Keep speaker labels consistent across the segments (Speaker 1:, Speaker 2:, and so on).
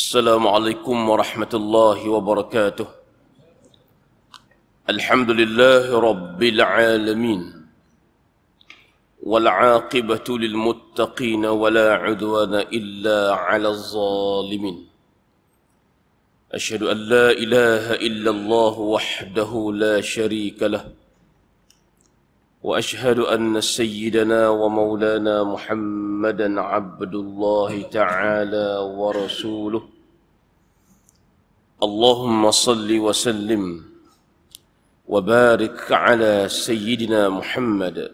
Speaker 1: السلام عليكم ورحمة الله وبركاته الحمد لله رب العالمين والعاقبة للمتقين ولا عدوان إلا على الظالمين أشهد أن لا إله إلا الله وحده لا شريك له واشهد ان سيدنا ومولانا محمدا عبد الله تعالى ورسوله اللهم صل وسلم وبارك على سيدنا محمد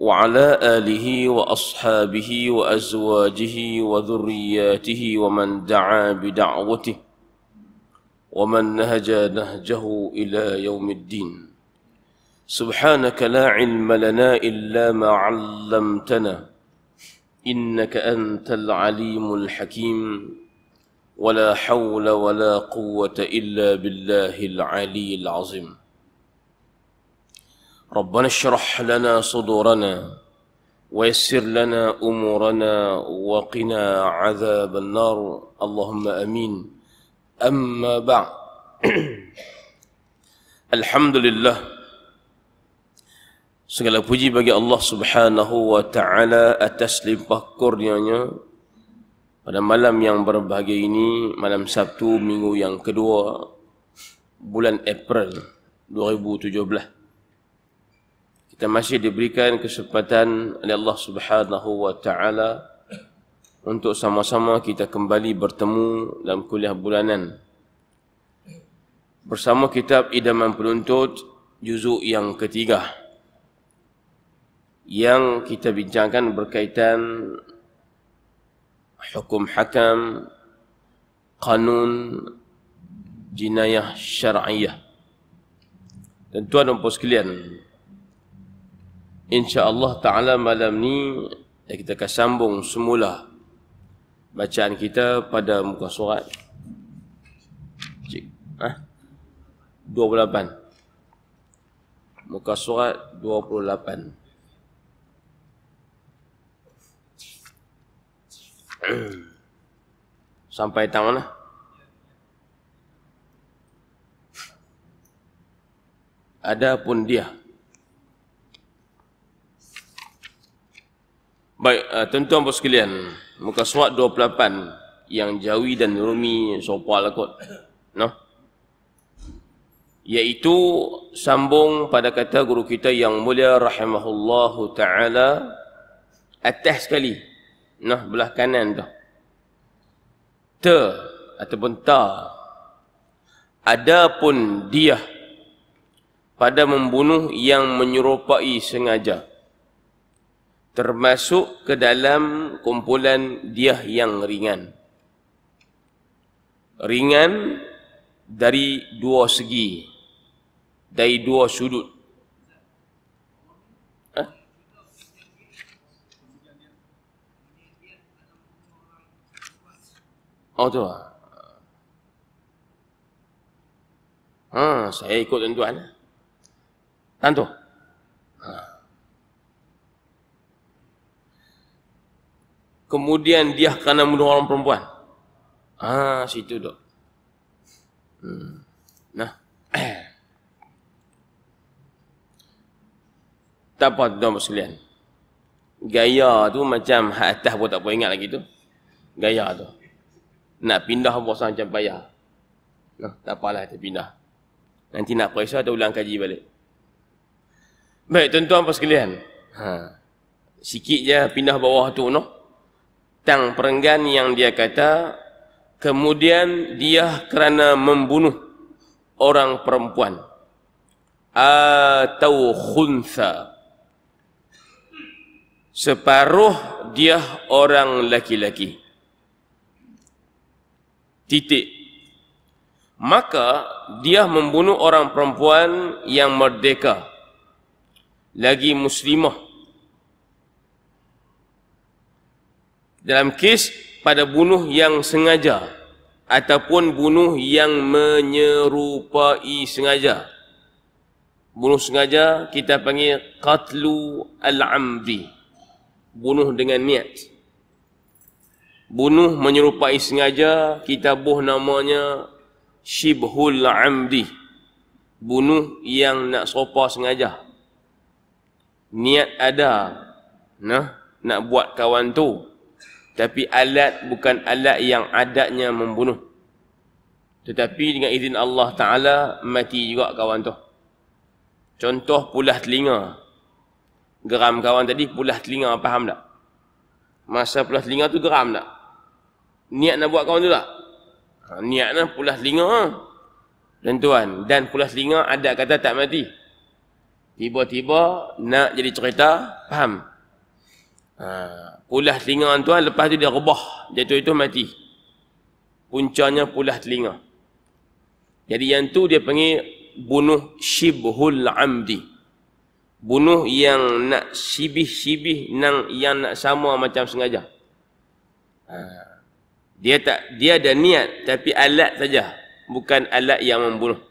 Speaker 1: وعلى اله واصحابه وازواجه وذرياته ومن دعا بدعوته ومن نهج نهجه الى يوم الدين سبحانك لا علم لنا إلا ما علمتنا إنك أنت العليم الحكيم ولا حول ولا قوة إلا بالله العلي العظيم ربنا اشرح لنا صدورنا ويسر لنا أمورنا وقنا عذاب النار اللهم أمين أما بعد الحمد لله Segala puji bagi Allah subhanahu wa ta'ala atas limpah kurnianya pada malam yang berbahagia ini, malam Sabtu, minggu yang kedua, bulan April 2017. Kita masih diberikan kesempatan oleh Allah subhanahu wa ta'ala untuk sama-sama kita kembali bertemu dalam kuliah bulanan. Bersama kitab Idaman Penuntut, juzuk yang ketiga. Ketiga yang kita bincangkan berkaitan hukum hakam kanun jinayah syar'iyah dan tuan dan puan sekalian insyaallah taala malam ni kita akan sambung semula bacaan kita pada muka surat ha? 28 muka surat 28 Sampai tang mana? pun dia. Baik, uh, tuan-tuan bos sekalian, muka surat 28 yang jawi dan rumi sopal lah kot. No? Iaitu sambung pada kata guru kita yang mulia rahimahullahu ta'ala atas sekali Nah belah kanan tu. Te ataupun ta. Adapun dia pada membunuh yang menyerupai sengaja. Termasuk ke dalam kumpulan dia yang ringan. Ringan dari dua segi. Dari dua sudut. Oh tu lah. Ha, saya ikut tuan-tuan. Tentu. Ha. Kemudian dia kerana menolong orang perempuan. Ha, situ tu. Hmm. Nah. tak apa tuan sekalian. Gaya tu macam hak atas pun tak apa ingat lagi tu. Gaya tu. Nak pindah pun sangat macam payah. Nah, tak apalah kita pindah. Nanti nak periksa atau ulang kaji balik. Baik, tuan-tuan apa sekalian. Ha. Sikit je pindah bawah tu. No? Tang perenggan yang dia kata, kemudian dia kerana membunuh orang perempuan. Atau khunsa. Separuh dia orang laki-laki titik maka dia membunuh orang perempuan yang merdeka lagi muslimah dalam kes pada bunuh yang sengaja ataupun bunuh yang menyerupai sengaja bunuh sengaja kita panggil qatlu al-amri bunuh dengan niat bunuh menyerupai sengaja kita buh namanya shibhul amdi bunuh yang nak sopa sengaja niat ada nah nak buat kawan tu tapi alat bukan alat yang adatnya membunuh tetapi dengan izin Allah taala mati juga kawan tu contoh pulah telinga geram kawan tadi pulah telinga faham tak masa pulah telinga tu geram tak niat nak buat kawan tu tak? Ha, niat lah pulas linga dan tuan dan pulas linga ada kata tak mati tiba-tiba nak jadi cerita faham ha, pulas linga tuan lepas tu dia rebah jatuh itu mati puncanya pulas linga jadi yang tu dia panggil bunuh shibhul amdi bunuh yang nak sibih-sibih yang nak sama macam sengaja ha, dia tak dia ada niat tapi alat saja bukan alat yang membunuh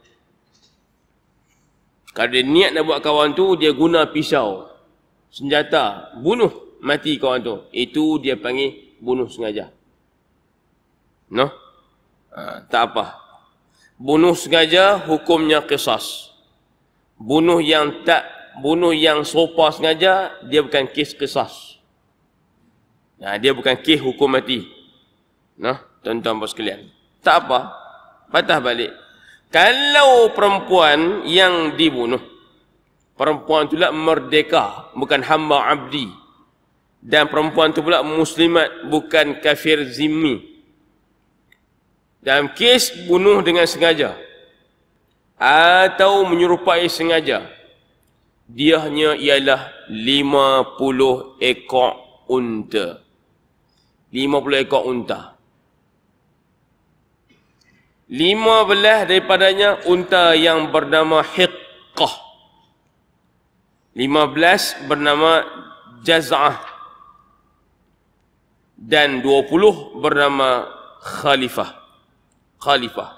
Speaker 1: kalau dia niat nak buat kawan tu dia guna pisau senjata bunuh mati kawan tu itu dia panggil bunuh sengaja no uh, tak apa bunuh sengaja hukumnya kisas bunuh yang tak bunuh yang serupa sengaja dia bukan kes kisas nah, ha, dia bukan kes hukum mati Nah, tuan-tuan bos sekalian. Tak apa. Patah balik. Kalau perempuan yang dibunuh. Perempuan tu lah merdeka. Bukan hamba abdi. Dan perempuan tu pula muslimat. Bukan kafir zimmi. Dalam kes bunuh dengan sengaja. Atau menyerupai sengaja. Diahnya ialah 50 ekor unta. 50 ekor unta lima belas daripadanya unta yang bernama Hiqqah. Lima belas bernama Jaz'ah. Dan dua puluh bernama Khalifah. Khalifah.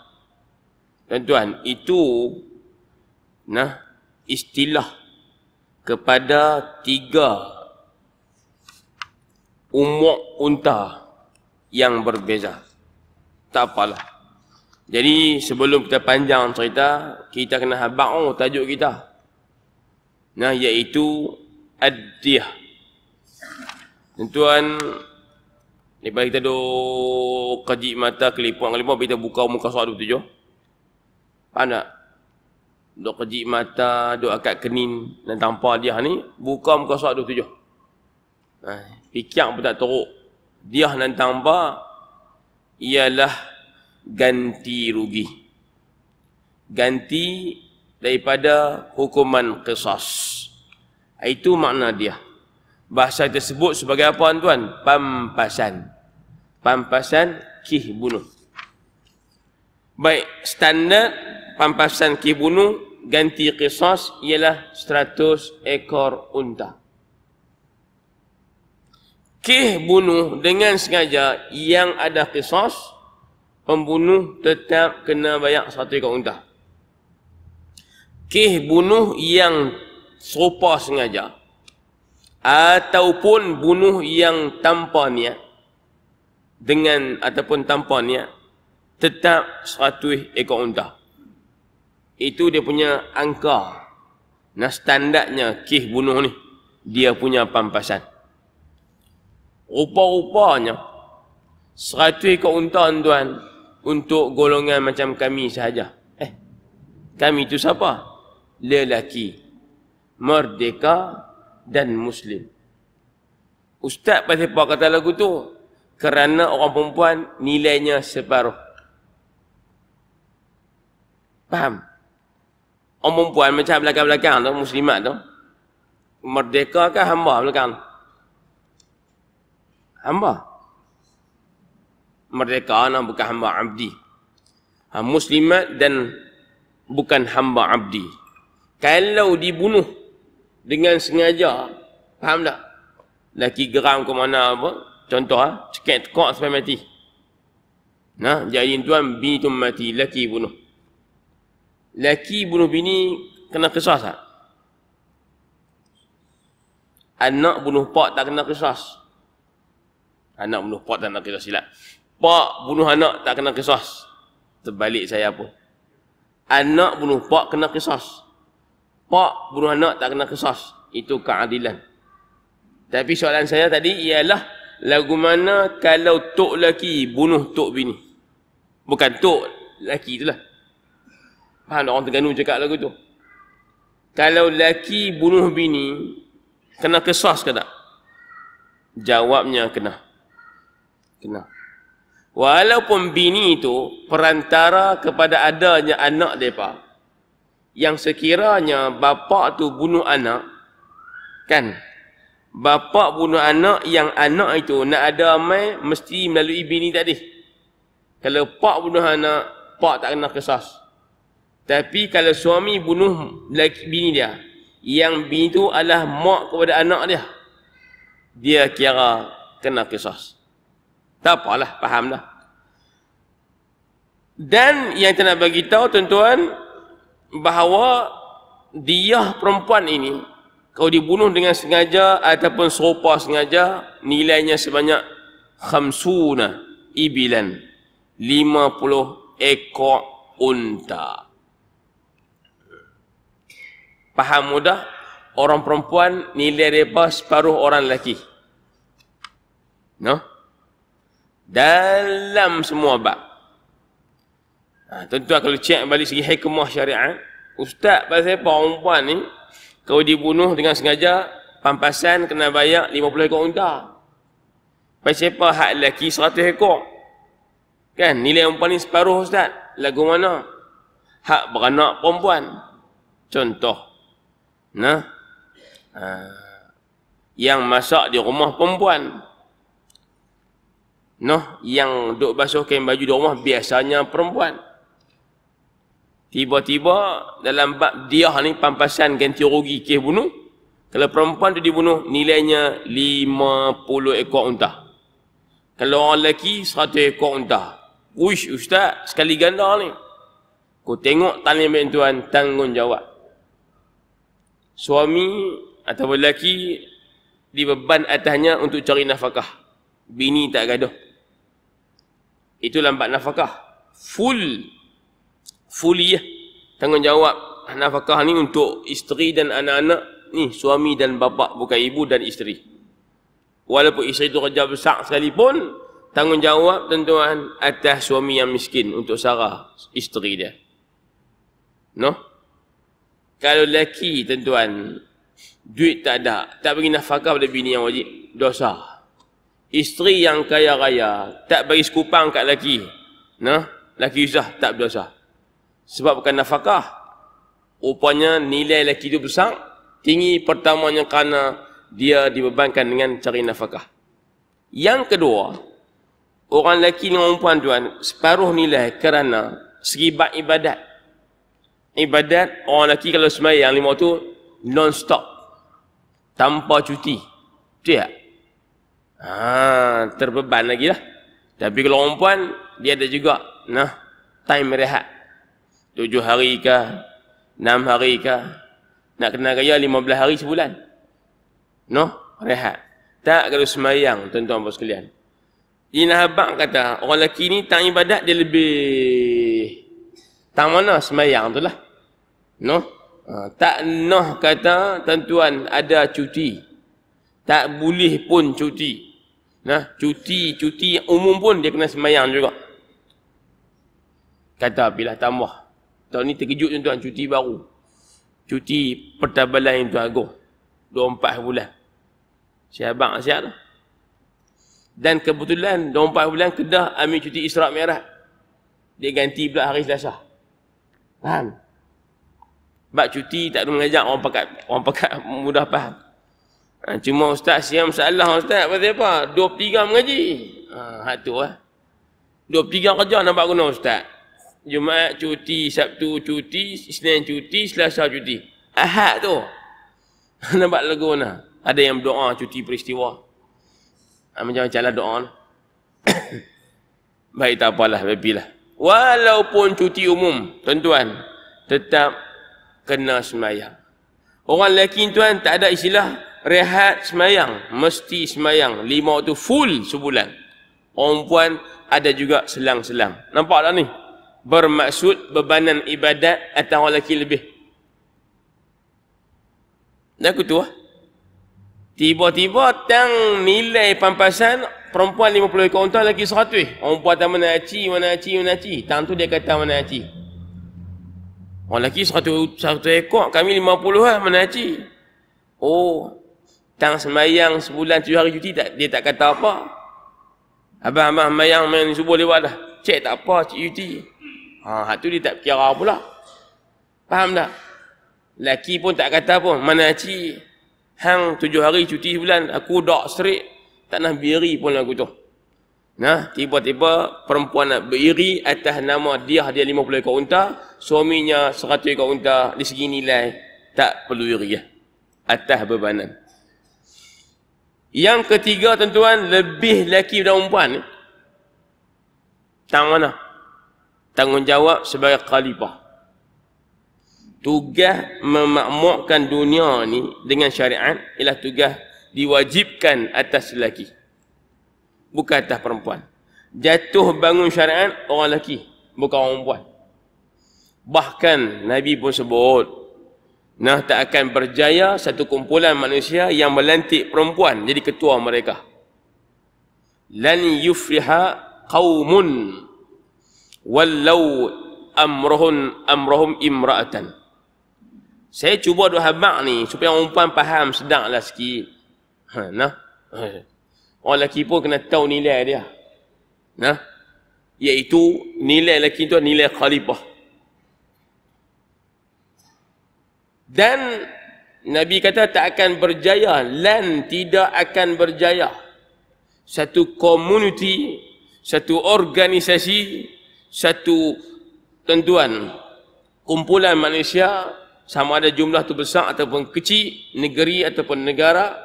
Speaker 1: Dan tuan, itu nah istilah kepada tiga umur unta yang berbeza. Tak apalah. Jadi sebelum kita panjang cerita, kita kena habaq tajuk kita. Nah iaitu addiyah. Tuan-tuan, ni bagi kita duk kaji mata kelipuan kelipuan kita buka muka surat tujuh. Pada duk kaji mata, duk akad kenin dan tanpa dia ni buka muka surat tujuh. Nah, fikir pun tak teruk. Dia nan tanpa ialah ganti rugi ganti daripada hukuman qisas itu makna dia bahasa tersebut sebagai apa tuan pampasan pampasan kih bunuh baik standard pampasan kih bunuh ganti qisas ialah 100 ekor unta kih bunuh dengan sengaja yang ada qisas pembunuh tetap kena bayar satu ekor unta kih bunuh yang serupa sengaja ataupun bunuh yang tanpa niat dengan ataupun tanpa niat tetap satu ekor unta itu dia punya angka nah standarnya kih bunuh ni dia punya pampasan rupa-rupanya seratus ekor unta tuan untuk golongan macam kami sahaja. Eh, kami itu siapa? Lelaki, merdeka dan muslim. Ustaz pasti apa kata lagu tu? Kerana orang perempuan nilainya separuh. Faham? Orang perempuan macam belakang-belakang tu, muslimat tu. Merdeka ke hamba belakang tu? Hamba. Mereka anak bukan hamba abdi. Ha, Muslimat dan bukan hamba abdi. Kalau dibunuh dengan sengaja, faham tak? Laki geram ke mana apa? Contoh, ha? ceket kok sampai mati. Nah, jadi tuan bini tu mati, laki bunuh. Laki bunuh bini kena kisah tak? Anak bunuh pak tak kena kisah. Anak bunuh pak tak kena kisah silap. Pak bunuh anak tak kena kisah. Terbalik saya pun. Anak bunuh pak kena kisah. Pak bunuh anak tak kena kisah. Itu keadilan. Tapi soalan saya tadi ialah lagu mana kalau tok lelaki bunuh tok bini? Bukan tok lelaki itulah. Faham orang Terengganu cakap lagu tu? Kalau lelaki bunuh bini, kena kisah ke tak? Jawabnya kena. Kena. Kena walaupun bini itu perantara kepada adanya anak mereka yang sekiranya bapa tu bunuh anak kan bapa bunuh anak yang anak itu nak ada mai mesti melalui bini tadi kalau pak bunuh anak pak tak kena kesas tapi kalau suami bunuh lelaki bini dia yang bini itu adalah mak kepada anak dia dia kira kena kisah. Tak apalah, fahamlah. Dan yang kita nak bagi tahu tuan-tuan bahawa dia perempuan ini kalau dibunuh dengan sengaja ataupun serupa sengaja nilainya sebanyak khamsuna ibilan 50 ekor unta. Faham mudah? Orang perempuan nilai mereka separuh orang lelaki. No? dalam semua bab. Ha, tuan kalau cek balik segi hikmah syariat, eh, ustaz pasal perempuan ni kalau dibunuh dengan sengaja, pampasan kena bayar 50 ekor unta. Pasal apa hak lelaki 100 ekor. Kan nilai perempuan ni separuh ustaz. Lagu mana? Hak beranak perempuan. Contoh. Nah. Ha, yang masak di rumah perempuan. Noh yang duk basuh kain baju di rumah biasanya perempuan. Tiba-tiba dalam bab diah ni pampasan ganti rugi ke bunuh. Kalau perempuan tu dibunuh nilainya 50 ekor unta. Kalau orang lelaki 100 ekor unta. Wish ustaz sekali ganda ni. Kau tengok tanya bin tuan tanggungjawab. Suami atau lelaki dibeban atasnya untuk cari nafkah. Bini tak gaduh itu lambat nafkah full fuliyah tanggungjawab nafkah ni untuk isteri dan anak-anak ni suami dan bapa bukan ibu dan isteri walaupun isteri tu kerja besar sekalipun tanggungjawab tuan-tuan atas suami yang miskin untuk Sarah isteri dia no kalau lelaki tuan-tuan duit tak ada tak bagi nafkah pada bini yang wajib dosa isteri yang kaya raya tak bagi sekupang kat lelaki nah lelaki usah tak berdosa sebab bukan nafkah rupanya nilai lelaki itu besar tinggi pertamanya kerana dia dibebankan dengan cari nafkah yang kedua orang lelaki dengan perempuan tuan separuh nilai kerana segi ibadat ibadat orang lelaki kalau sembahyang lima tu non stop tanpa cuti betul tak ha, terbeban lagi lah tapi kalau orang puan dia ada juga nah time rehat tujuh hari ke enam hari ke nak kena gaya lima belas hari sebulan no rehat tak kalau semayang tuan-tuan bos kalian. Ina Habak kata orang lelaki ni tak ibadat dia lebih tak mana semayang tu lah no ha, tak noh kata tentuan ada cuti tak boleh pun cuti Nah, cuti-cuti umum pun dia kena semayang juga. Kata bila tambah. Tahun ni terkejut tuan, cuti baru. Cuti pertabalan yang tuan agung. empat bulan. Syabang asyak tu. Dan kebetulan dua empat bulan Kedah ambil cuti Israq Merah. Dia ganti pula hari Selasa. Faham? Sebab cuti tak ada mengajak orang pakat, orang pakat mudah faham. Ha, cuma ustaz siam salah ustaz pasal apa? 23 mengaji. Ha hak tu ah. Eh. 23 kerja nampak guna ustaz. Jumaat cuti, Sabtu cuti, Isnin cuti, Selasa cuti. Ahad tu. nampak lego nah. Ada yang berdoa cuti peristiwa. Ha, macam macam lah doa lah. Baik tak apalah, baby lah. Walaupun cuti umum, tuan-tuan, tetap kena semayang. Orang lelaki tuan tak ada istilah rehat semayang mesti semayang lima waktu full sebulan orang puan ada juga selang-selang nampak tak ni bermaksud bebanan ibadat atau orang lelaki lebih dan aku tua lah. tiba-tiba tang nilai pampasan perempuan 50 ekor unta lagi 100 orang buat tak mana aci mana aci mana aci tang tu dia kata mana aci orang lelaki 100, 100 ekor kami 50 lah mana aci oh tang semayang sebulan tujuh hari cuti dia tak kata apa abang-abang semayang main subuh lewat dah cek tak apa cik cuti ha, tu dia tak kira pula faham tak laki pun tak kata pun mana cik hang tujuh hari cuti sebulan aku dok serik tak nak beri pun aku tu Nah, tiba-tiba perempuan nak beri atas nama dia dia 50 ekor unta, suaminya seratus ekor unta di segi nilai tak perlu iri ya. Atas bebanan. Yang ketiga tuan-tuan, lebih lelaki daripada perempuan. Eh. Tang mana? Tanggungjawab sebagai khalifah. Tugas memakmurkan dunia ni dengan syariat ialah tugas diwajibkan atas lelaki. Bukan atas perempuan. Jatuh bangun syariat orang lelaki, bukan orang perempuan. Bahkan Nabi pun sebut Nah tak akan berjaya satu kumpulan manusia yang melantik perempuan jadi ketua mereka. Lan yufriha qaumun walau amrahun amrahum imra'atan. Saya cuba dua habaq ni supaya orang puan faham sedaklah sikit. Ha, nah. Ha. Orang lelaki pun kena tahu nilai dia. Nah. Iaitu nilai lelaki tu nilai khalifah. dan Nabi kata tak akan berjaya land tidak akan berjaya satu komuniti satu organisasi satu tentuan kumpulan manusia sama ada jumlah tu besar ataupun kecil negeri ataupun negara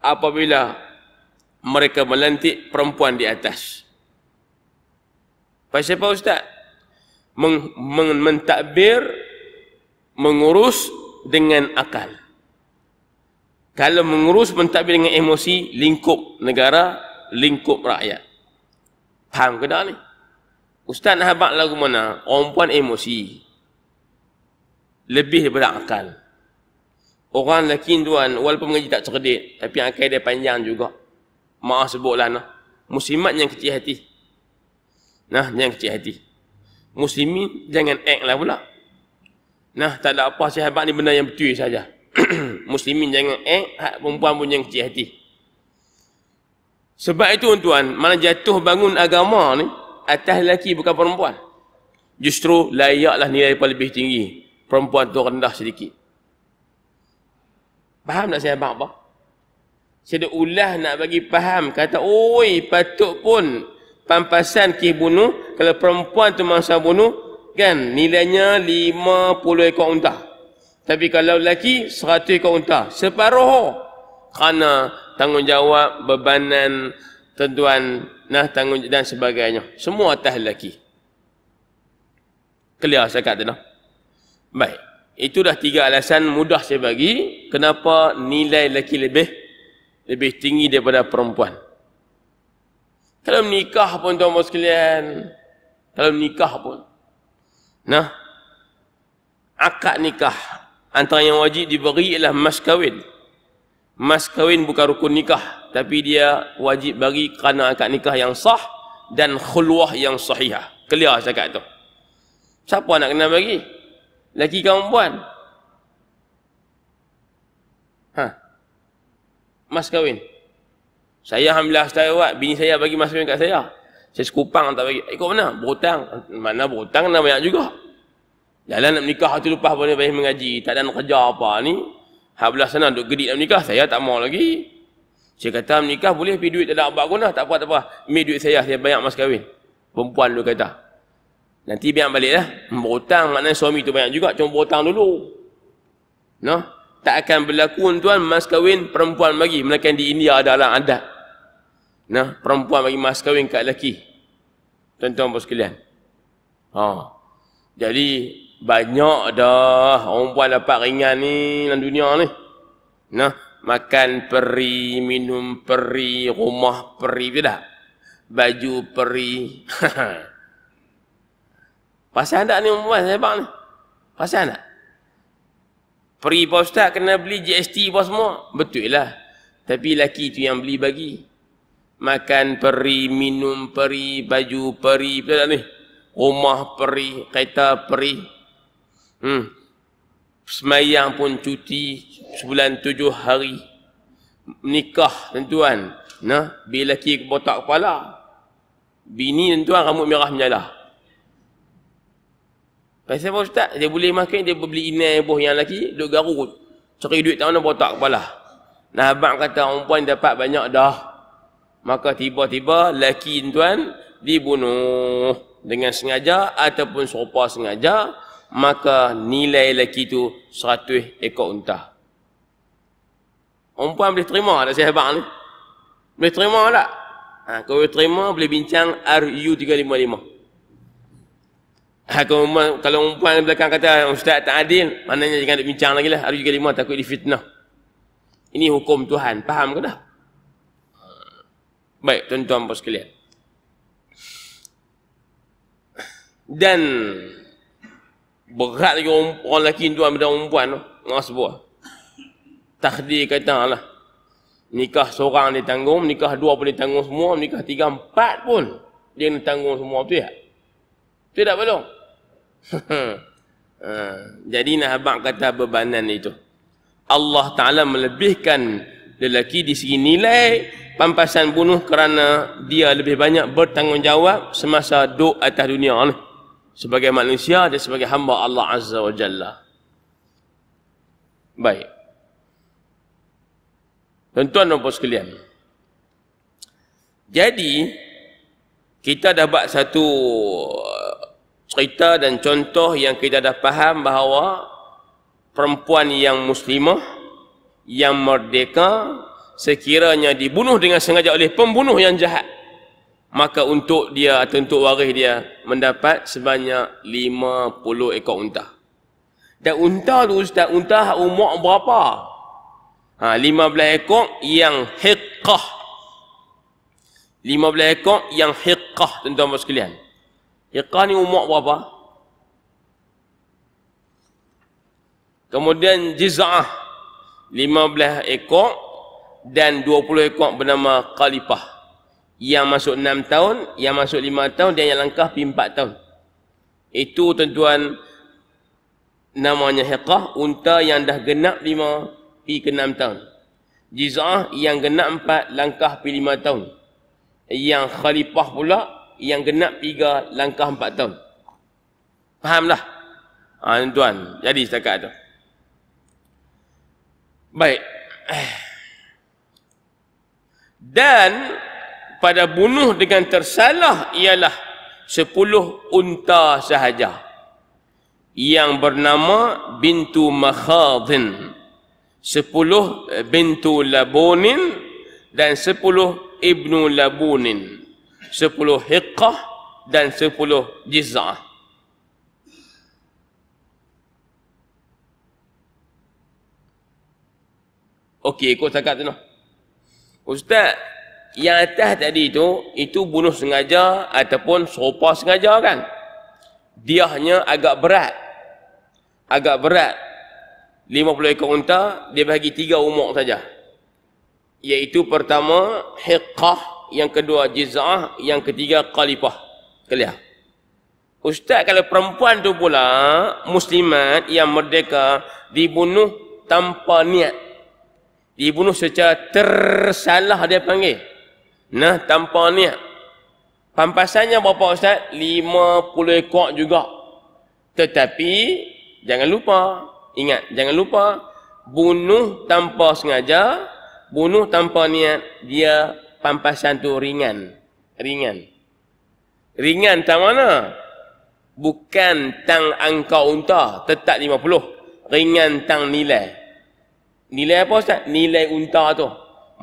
Speaker 1: apabila mereka melantik perempuan di atas pasal apa ustaz Men- mentadbir mengurus dengan akal. Kalau mengurus mentadbir dengan emosi, lingkup negara, lingkup rakyat. Faham ke tak ni? Ustaz nak habak lagu mana? Orang puan emosi. Lebih daripada akal. Orang lelaki tuan, walaupun mengaji tak cerdik, tapi akal dia panjang juga. Maaf sebutlah nah. Muslimat yang kecil hati. Nah, yang kecil hati. Muslimin jangan act lah pula. Nah, tak ada apa si hebat ni benda yang betul saja. Muslimin jangan eh, hak perempuan pun yang kecil hati. Sebab itu tuan, mana jatuh bangun agama ni atas lelaki bukan perempuan. Justru layaklah nilai paling lebih tinggi. Perempuan tu rendah sedikit. Faham tak saya apa? Saya ada ulah nak bagi faham. Kata, oi patut pun pampasan kih bunuh. Kalau perempuan tu mangsa bunuh, kan nilainya 50 ekor unta tapi kalau lelaki 100 ekor unta separuh kerana tanggungjawab bebanan tentuan nah tanggung dan sebagainya semua atas lelaki clear saya kata nah baik itulah tiga alasan mudah saya bagi kenapa nilai lelaki lebih lebih tinggi daripada perempuan kalau nikah pun tuan-tuan sekalian kalau menikah pun Nah, akad nikah antara yang wajib diberi ialah mas kahwin. Mas kahwin bukan rukun nikah, tapi dia wajib bagi kerana akad nikah yang sah dan khulwah yang sahihah. Clear cakap tu. Siapa nak kena bagi? Laki kaum puan. Ha. Mas kahwin. Saya alhamdulillah saya buat, bini saya bagi mas kahwin kat saya. Saya sekupang tak bagi. Ikut eh, mana? Berhutang. Mana berhutang nak banyak juga. Jalan nak menikah tu lupa boleh bayi mengaji. Tak ada nak kerja apa ni. Habislah sana duduk gedik nak menikah. Saya tak mau lagi. Saya kata menikah boleh pergi duit tak ada abad guna. Tak apa-apa. Apa. Ambil duit saya. Saya banyak mas kahwin. Perempuan tu kata. Nanti biar balik lah. Berhutang maknanya suami tu banyak juga. Cuma berhutang dulu. No? Tak akan berlaku tuan mas kahwin perempuan bagi. Melainkan di India ada alam adat. Nah, perempuan bagi mas kahwin kat lelaki. Tuan-tuan bos sekalian. Ha. Jadi banyak dah orang buat dapat ringan ni dalam dunia ni. Nah, makan peri, minum peri, rumah peri je dah. Baju peri. Pasal anda ni umpuan sebab ni. Pasal anda. Peri pak ustaz kena beli GST pak semua. Betul lah. Tapi lelaki tu yang beli bagi makan peri, minum peri, baju peri, betul tak ni? Rumah peri, kereta peri. Hmm. Semayang pun cuti sebulan tujuh hari. Nikah tuan-tuan. Nah, bila lelaki botak kepala. Bini tuan-tuan rambut merah menyala. Pasal apa ustaz? Dia boleh makan, dia beli inai buah yang lelaki, duduk garut. Cari duit tak mana botak kepala. Nah, abang kata perempuan dapat banyak dah maka tiba-tiba lelaki tuan dibunuh dengan sengaja ataupun serupa sengaja maka nilai lelaki tu 100 ekor unta orang puan boleh terima tak saya habang ni boleh terima tak ha, kalau boleh terima boleh bincang RU355 Ha, kalau, kalau orang puan belakang kata Ustaz tak adil, maknanya jangan bincang lagi lah. RU355 lima takut difitnah. Ini hukum Tuhan. Faham ke dah? Baik, tuan-tuan puan sekalian. Dan berat lagi orang, orang lelaki tuan pada orang perempuan tu. Nak sebuah. Takdir kata lah. Nikah seorang dia tanggung, nikah dua pun dia tanggung semua, nikah tiga, empat pun dia nak tanggung semua tu ya. Tu tak belum. Ha, jadi nak abang kata bebanan itu. Allah Ta'ala melebihkan lelaki di segi nilai pampasan bunuh kerana dia lebih banyak bertanggungjawab semasa duduk atas dunia ni sebagai manusia dan sebagai hamba Allah Azza wa Jalla baik tuan-tuan dan puan sekalian jadi kita dah buat satu uh, cerita dan contoh yang kita dah faham bahawa perempuan yang muslimah yang merdeka sekiranya dibunuh dengan sengaja oleh pembunuh yang jahat maka untuk dia atau untuk waris dia mendapat sebanyak 50 ekor unta dan unta tu ustaz unta umur berapa ha, 15 ekor yang hiqqah 15 ekor yang hiqqah tuan-tuan dan sekalian hiqqah ni umur berapa kemudian jiz'ah Lima belah ekor dan dua puluh ekor bernama Khalifah. Yang masuk enam tahun, yang masuk lima tahun dan yang langkah pergi 4 tahun. Itu tuan-tuan namanya Hiqah, unta yang dah genap lima pergi ke 6 tahun. Jizah yang genap empat langkah pergi lima tahun. Yang Khalifah pula yang genap tiga langkah empat tahun. Fahamlah. Ha, tuan-tuan. Jadi setakat itu. Baik. Dan pada bunuh dengan tersalah ialah sepuluh unta sahaja yang bernama bintu makhadin sepuluh eh, bintu labunin dan sepuluh ibnu labunin sepuluh hiqah dan sepuluh jizah Okey, kau cakap tu lah. Ustaz, yang atas tadi tu, itu bunuh sengaja ataupun serupa sengaja kan? Diahnya agak berat. Agak berat. 50 ekor unta, dia bagi tiga umur saja. Iaitu pertama, hiqqah. Yang kedua, jiz'ah. Yang ketiga, kalipah. Kelihatan, Ustaz, kalau perempuan tu pula, muslimat yang merdeka, dibunuh tanpa niat dibunuh secara tersalah dia panggil nah tanpa niat pampasannya bapak ustaz 50 ekor juga tetapi jangan lupa ingat jangan lupa bunuh tanpa sengaja bunuh tanpa niat dia pampasan tu ringan ringan ringan tak mana bukan tang angka unta tetap 50 ringan tang nilai Nilai apa Ustaz? Nilai unta tu.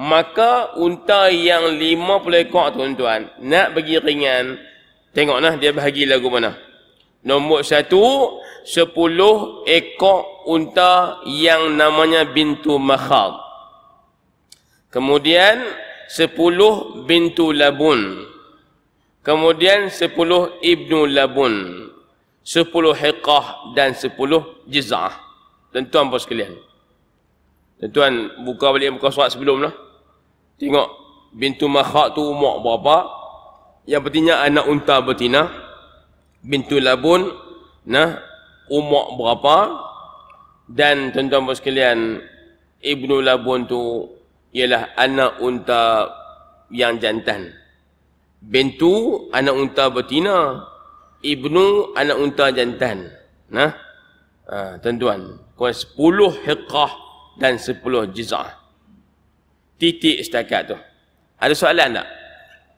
Speaker 1: Maka unta yang 50 ekor tuan-tuan nak bagi ringan tengoklah dia bahagi lagu mana. Nombor satu, 10 ekor unta yang namanya bintu makhal. Kemudian 10 bintu labun. Kemudian 10 ibnu labun. 10 hiqah dan 10 jizah. Tentuan bos puan sekalian. Dan tuan buka balik muka surat sebelum lah. Tengok bintu makhak tu umur berapa. Yang pentingnya anak unta betina. Bintu labun. Nah umur berapa. Dan tuan-tuan pun sekalian. Ibnu labun tu ialah anak unta yang jantan. Bintu anak unta betina. Ibnu anak unta jantan. Nah. Ha, tuan-tuan. Kau 10 hiqah dan 10 jizah. Titik setakat tu. Ada soalan tak?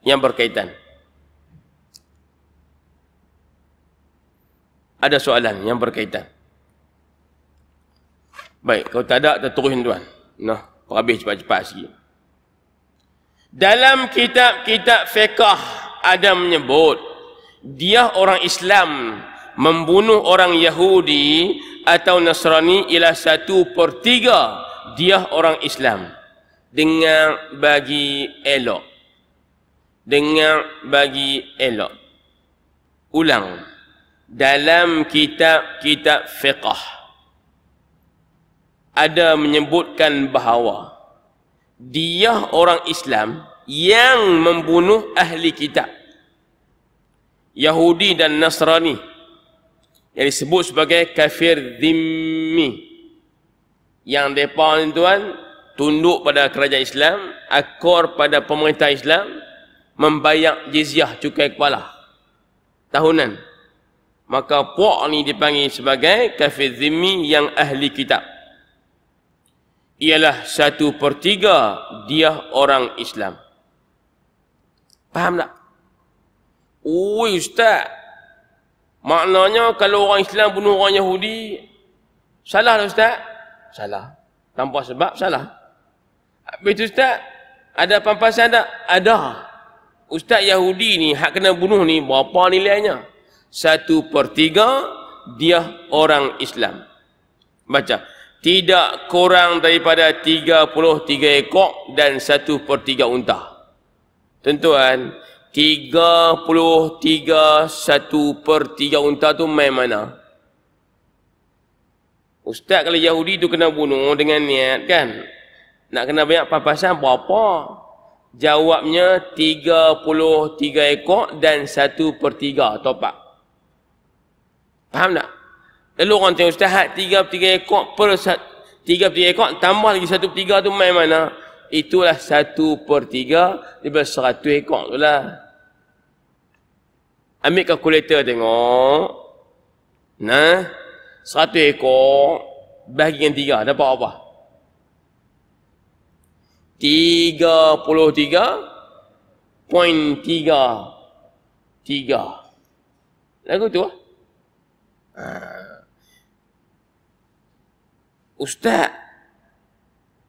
Speaker 1: Yang berkaitan. Ada soalan yang berkaitan. Baik, kalau tak ada, terturuhin tuan. Nah, habis cepat-cepat sikit. Dalam kitab-kitab fiqah ada menyebut dia orang Islam membunuh orang Yahudi atau Nasrani ialah satu per tiga dia orang Islam dengan bagi elok dengan bagi elok ulang dalam kitab-kitab fiqah ada menyebutkan bahawa dia orang Islam yang membunuh ahli kitab Yahudi dan Nasrani yang disebut sebagai kafir zimmi yang mereka ni tuan tunduk pada kerajaan Islam akor pada pemerintah Islam membayar jizyah cukai kepala tahunan maka puak ni dipanggil sebagai kafir zimmi yang ahli kitab ialah satu per tiga dia orang Islam faham tak? Ui Ustaz, Maknanya kalau orang Islam bunuh orang Yahudi salah lah ustaz? Salah. Tanpa sebab salah. Habis tu ustaz, ada pampasan tak? Ada. Ustaz Yahudi ni hak kena bunuh ni berapa nilainya? Satu per tiga dia orang Islam. Baca. Tidak kurang daripada tiga puluh tiga ekor dan satu per tiga unta. Tentuan, 33 satu per tiga unta tu main mana? Ustaz kalau Yahudi tu kena bunuh dengan niat kan? Nak kena banyak papasan berapa? Jawabnya 33 ekor dan satu per tiga topak. Faham tak? Lalu orang tanya Ustaz, hat, tiga per tiga ekor per satu. Tiga per tiga ekor, tambah lagi satu per tiga tu main mana? Itulah satu per tiga daripada seratus ekor tu lah ambil kalkulator tengok nah satu ekor bahagi dengan tiga dapat apa 33.33 lagu tu ah. ah ustaz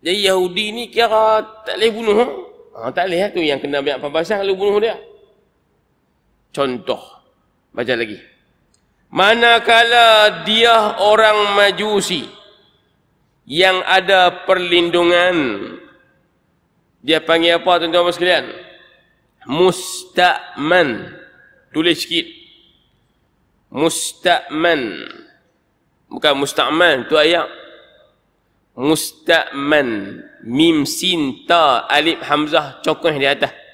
Speaker 1: jadi Yahudi ni kira tak boleh bunuh ha? Ha, tak boleh eh, tu yang kena banyak pembahasan kalau bunuh dia Contoh. Baca lagi. Manakala dia orang majusi yang ada perlindungan. Dia panggil apa tuan-tuan sekalian? Musta'man. Tulis sikit. Musta'man. Bukan musta'man, tu ayat. Musta'man. Mim sin ta alif hamzah cokoh di atas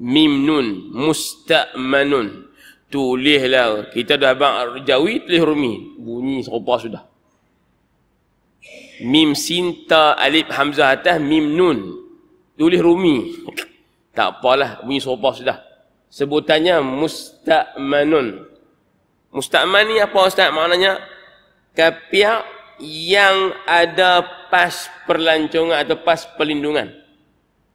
Speaker 1: mimnun musta'manun tulislah kita dah bang jawi tulih rumi bunyi serupa sudah mim sinta alif hamzah atas mim nun tulih rumi tak apalah bunyi serupa sudah sebutannya musta'manun musta'man ni apa ustaz maknanya kapiak yang ada pas perlancongan atau pas perlindungan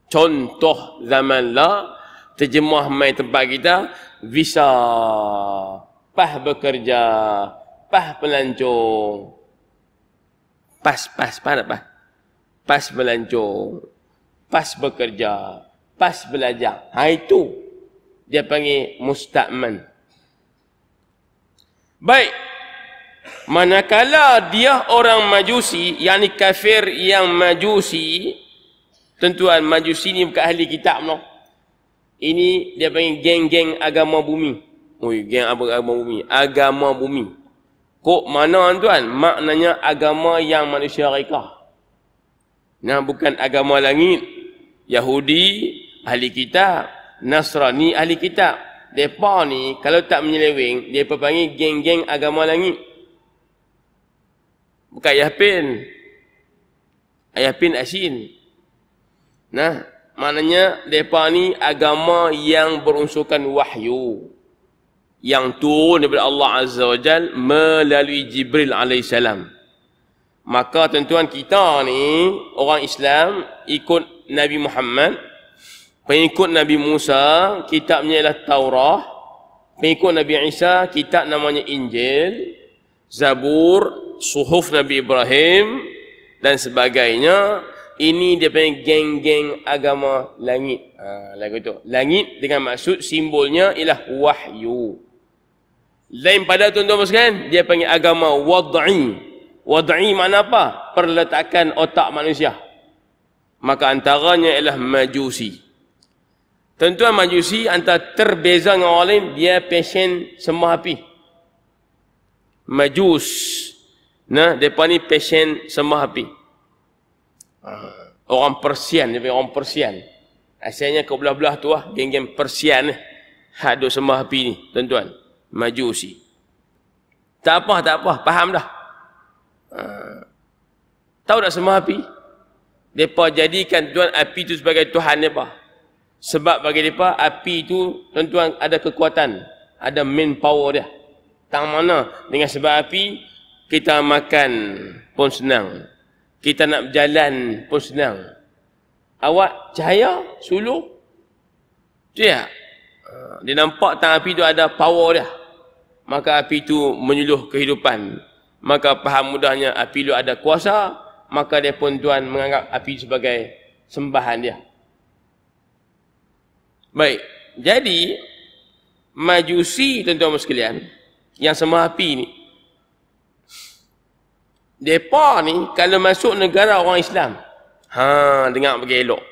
Speaker 1: contoh zaman lah terjemah mai tempat kita visa pas bekerja pas pelancong pas pas pas pas pas pelancong pas bekerja pas belajar ha itu dia panggil mustakman baik manakala dia orang majusi yakni kafir yang majusi tentuan majusi ni bukan ahli kitab noh ini dia panggil geng-geng agama bumi. Oi, geng apa agama bumi? Agama bumi. Kok mana tuan? Maknanya agama yang manusia reka. Nah, bukan agama langit. Yahudi, ahli kitab. Nasrani, ahli kitab. Mereka ni, kalau tak menyeleweng, mereka panggil geng-geng agama langit. Bukan Yahpin. Yahpin Asin. Nah, maknanya mereka ni agama yang berunsurkan wahyu yang turun daripada Allah Azza wa Jal melalui Jibril AS maka tuan-tuan kita ni orang Islam ikut Nabi Muhammad pengikut Nabi Musa kitabnya ialah Taurah pengikut Nabi Isa kitab namanya Injil Zabur Suhuf Nabi Ibrahim dan sebagainya ini dia panggil geng-geng agama langit. Ha, lagu itu Langit dengan maksud simbolnya ialah wahyu. Lain pada tuan-tuan sekalian, dia panggil agama wad'i. Wad'i mana apa? Perletakan otak manusia. Maka antaranya ialah majusi. tuan majusi antara terbeza dengan orang lain, dia pasien sembah api. Majus. Nah, depan ni pesen sembah api. Uh. Orang Persian, dia orang Persian. Asalnya ke belah-belah tu lah, geng-geng Persian ni. Haduk semua api ni, tuan-tuan. Majusi. Tak apa, tak apa. Faham dah. Uh. Tahu tak semua api? Mereka jadikan tuan api tu sebagai Tuhan mereka. Sebab bagi mereka, api tu tuan-tuan ada kekuatan. Ada main power dia. Tang mana dengan sebab api, kita makan pun senang kita nak berjalan pun senang awak cahaya suluh dia ya. ah, dia nampak tang api tu ada power dia maka api itu menyuluh kehidupan maka faham mudahnya api tu ada kuasa maka dia pun tuan menganggap api sebagai sembahan dia baik jadi majusi tuan-tuan sekalian yang semua api ini. Depa ni kalau masuk negara orang Islam. Ha, dengar pergi elok.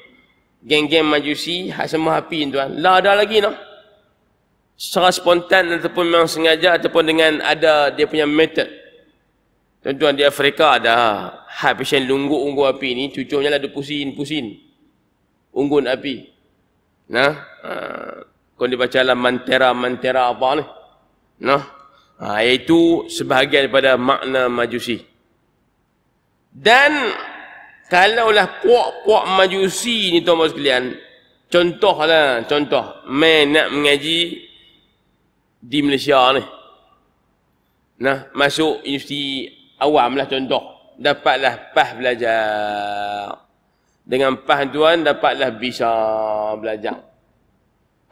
Speaker 1: Geng-geng majusi, hak semua api tuan. La ada lagi noh. Secara spontan ataupun memang sengaja ataupun dengan ada dia punya method. Tuan-tuan di Afrika ada ha. hak pasien lungguk-unggu api ni, cucunya lah dia pusin-pusin. Unggun api. Nah, ha, kau baca lah mantera-mantera apa ni. Nah, ha, iaitu sebahagian daripada makna majusi. Dan kalaulah puak-puak majusi ni tuan-tuan sekalian, contohlah, contoh, main nak mengaji di Malaysia ni. Nah, masuk universiti awam lah contoh. Dapatlah PAH belajar. Dengan PAH tuan, dapatlah bisa belajar.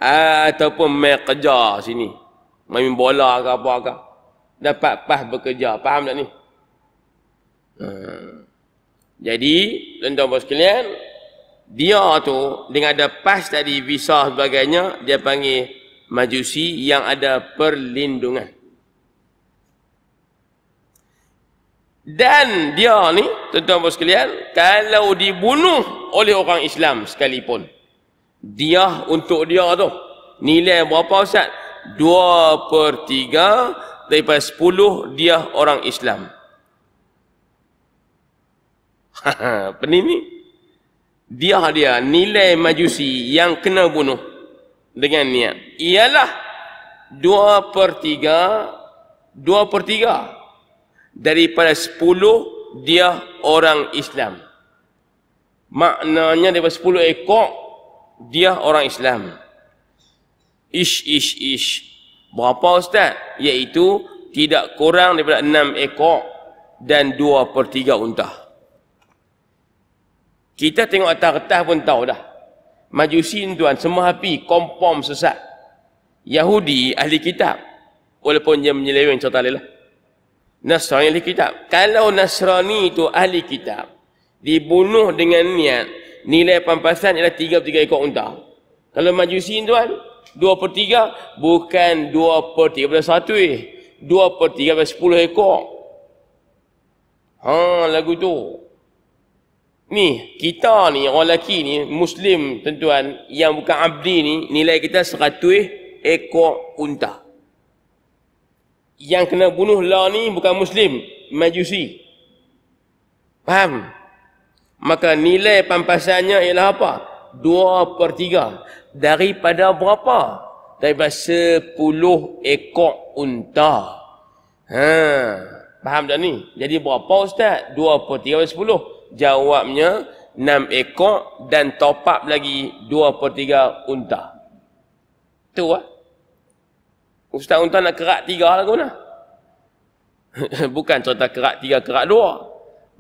Speaker 1: Ataupun main kerja sini. Main bola ke apa-apa. Dapat PAH bekerja. Faham tak ni? Hmm. Jadi, tuan-tuan bos kalian, dia tu dengan ada pas tadi visa sebagainya, dia panggil majusi yang ada perlindungan. Dan dia ni, tuan-tuan bos kalian, kalau dibunuh oleh orang Islam sekalipun, dia untuk dia tu, nilai berapa Ustaz? 2 per 3 daripada 10 dia orang Islam apa ni ni dia dia nilai majusi yang kena bunuh dengan niat ialah dua per tiga dua per tiga daripada sepuluh dia orang Islam maknanya daripada sepuluh ekor dia orang Islam ish ish ish berapa ustaz? iaitu tidak kurang daripada enam ekor dan dua per tiga untah kita tengok atas kertas pun tahu dah. Majusi tuan, semua api, kompom sesat. Yahudi, ahli kitab. Walaupun dia menyeleweng cerita lah. Nasrani ahli kitab. Kalau Nasrani itu ahli kitab, dibunuh dengan niat, nilai pampasan ialah 33 ekor unta. Kalau majusi tuan, 2 per 3, bukan 2 per 3 pada 1 eh. 2 per 3 pada 10 ekor. Ha, lagu tu. Ni, kita ni, orang lelaki ni, Muslim tuan-tuan, yang bukan abdi ni, nilai kita seratus ekor unta. Yang kena bunuh lah ni bukan Muslim, majusi. Faham? Maka nilai pampasannya ialah apa? Dua per tiga. Daripada berapa? Daripada sepuluh ekor unta. Ha. Faham tak ni? Jadi berapa Ustaz? Dua per tiga dari sepuluh jawabnya enam ekor dan top up lagi dua per tiga unta. Itu lah. Ustaz unta nak kerak tiga lah guna. Bukan cerita kerak tiga kerak dua.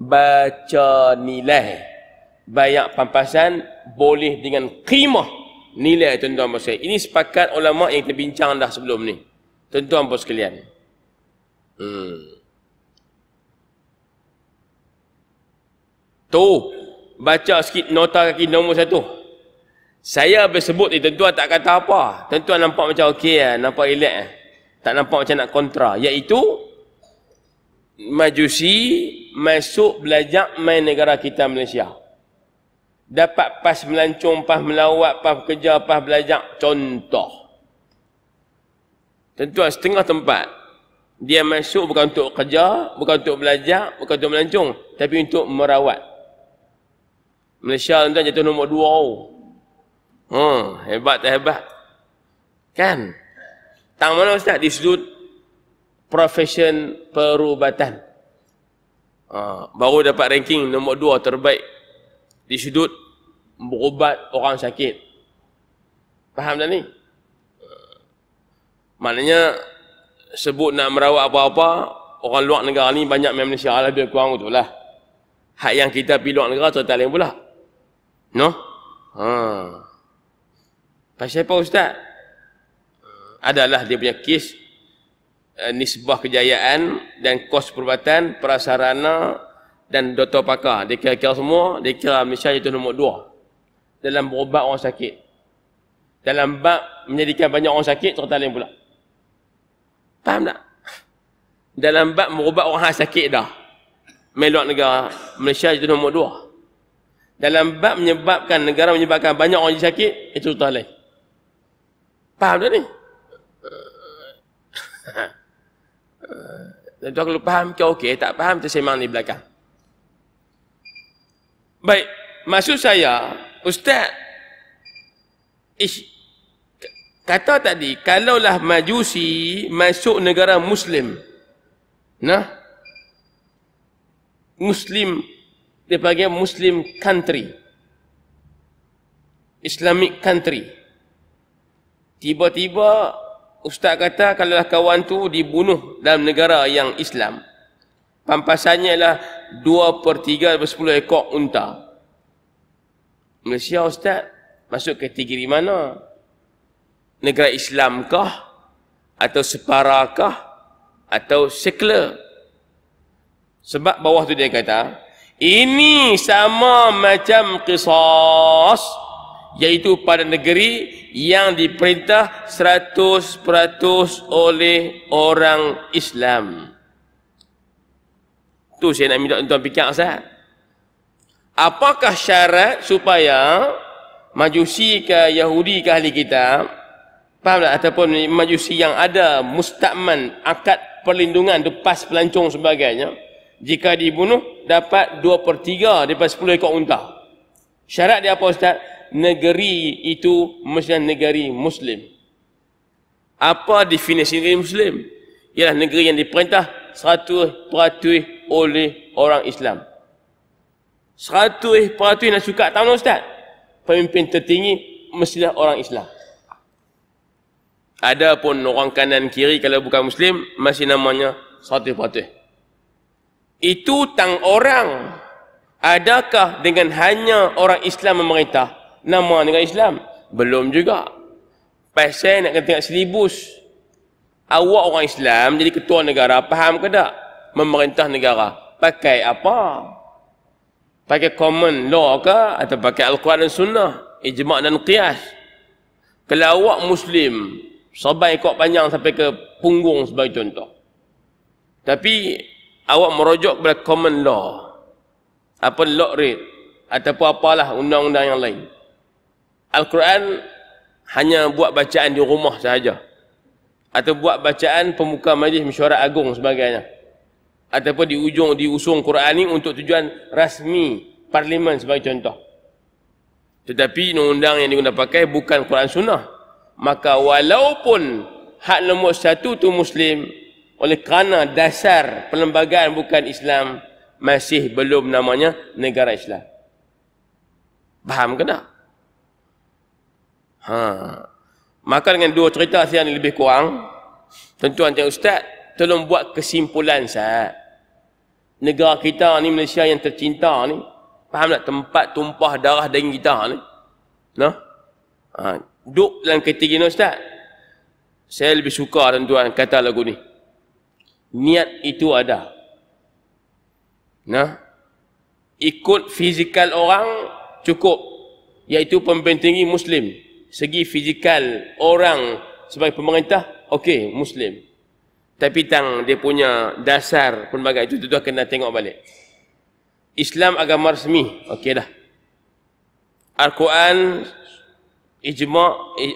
Speaker 1: Baca nilai. banyak pampasan boleh dengan qimah nilai tuan-tuan bersama. Ini sepakat ulama yang kita bincang dah sebelum ni. Tuan-tuan bersama sekalian. Hmm. tu baca sikit nota kaki nombor satu saya bersebut ni tentu tak kata apa tuan nampak macam ok ya, eh? nampak relax ya. tak nampak macam nak kontra iaitu majusi masuk belajar main negara kita Malaysia dapat pas melancong pas melawat pas kerja pas belajar contoh tuan setengah tempat dia masuk bukan untuk kerja bukan untuk belajar bukan untuk melancong tapi untuk merawat Malaysia tuan jatuh nombor dua. Oh. Hmm, hebat tak hebat? Kan? Tak mana Ustaz di sudut profession perubatan. Ha, baru dapat ranking nombor dua terbaik di sudut berubat orang sakit. Faham tak ni? Maknanya sebut nak merawat apa-apa orang luar negara ni banyak memang Malaysia lah, lebih kurang tu lah. Hak yang kita pergi luar negara tu tak lain pula. No, Ha. Pasal apa ustaz? Adalah dia punya kes eh, nisbah kejayaan dan kos perubatan, prasarana dan doktor pakar. Dia kira-kira semua, dia kira misalnya itu nombor dua. Dalam berubat orang sakit. Dalam bab menjadikan banyak orang sakit, cerita lain pula. Faham tak? Dalam bab merubat orang sakit dah. Melok negara Malaysia itu nombor dua dalam bab menyebabkan negara menyebabkan banyak orang jadi sakit itu tolai faham tak ni Dan kalau faham ke okey tak faham tu sembang di belakang baik maksud saya ustaz ish kata tadi kalaulah majusi masuk negara muslim nah muslim dipanggil Muslim country. Islamic country. Tiba-tiba ustaz kata kalau kawan tu dibunuh dalam negara yang Islam. Pampasannya ialah 2 per 3 daripada 10 ekor unta. Malaysia ustaz masuk ke kategori mana? Negara Islam kah? Atau separa kah? Atau sekler? Sebab bawah tu dia kata, ini sama macam kisah, iaitu pada negeri yang diperintah 100% oleh orang Islam tu saya nak minta tuan fikir asal apakah syarat supaya majusi ke Yahudi ke ahli kitab faham tak? ataupun majusi yang ada mustakman akad perlindungan tu pas pelancong sebagainya jika dibunuh dapat 2/3 daripada 10 ekor unta. Syarat dia apa ustaz? Negeri itu mesti negeri muslim. Apa definisi negeri muslim? Ialah negeri yang diperintah 100% oleh orang Islam. 100% nak suka tahu ustaz. Pemimpin tertinggi mestilah orang Islam. Ada pun orang kanan kiri kalau bukan muslim masih namanya satu patih itu tang orang adakah dengan hanya orang Islam memerintah nama negara Islam belum juga pasal nak kena tengok silibus awak orang Islam jadi ketua negara faham ke tak memerintah negara pakai apa pakai common law ke atau pakai Al-Quran dan Sunnah ijma' dan qiyas kalau awak Muslim sabai kok panjang sampai ke punggung sebagai contoh tapi awak merujuk kepada common law apa law rate ataupun apalah undang-undang yang lain Al-Quran hanya buat bacaan di rumah sahaja atau buat bacaan pemuka majlis mesyuarat agung sebagainya ataupun di ujung di usung Quran ini untuk tujuan rasmi parlimen sebagai contoh tetapi undang-undang yang digunakan pakai bukan Quran sunnah maka walaupun hak nomor satu tu muslim oleh kerana dasar perlembagaan bukan Islam masih belum namanya negara Islam. Faham ke tak? Ha. Maka dengan dua cerita saya ni lebih kurang, tentuan tuan ustaz tolong buat kesimpulan saya. Negara kita ni Malaysia yang tercinta ni, faham tak tempat tumpah darah daging kita ni? Nah. Ha. Duk dalam kategori ni ustaz. Saya lebih suka tuan-tuan kata lagu ni niat itu ada. Nah, ikut fizikal orang cukup iaitu pembentengi muslim. Segi fizikal orang sebagai pemerintah okey muslim. Tapi tang dia punya dasar pelbagai itu tuan kena tengok balik. Islam agama resmi, okey dah. Al-Quran ijma'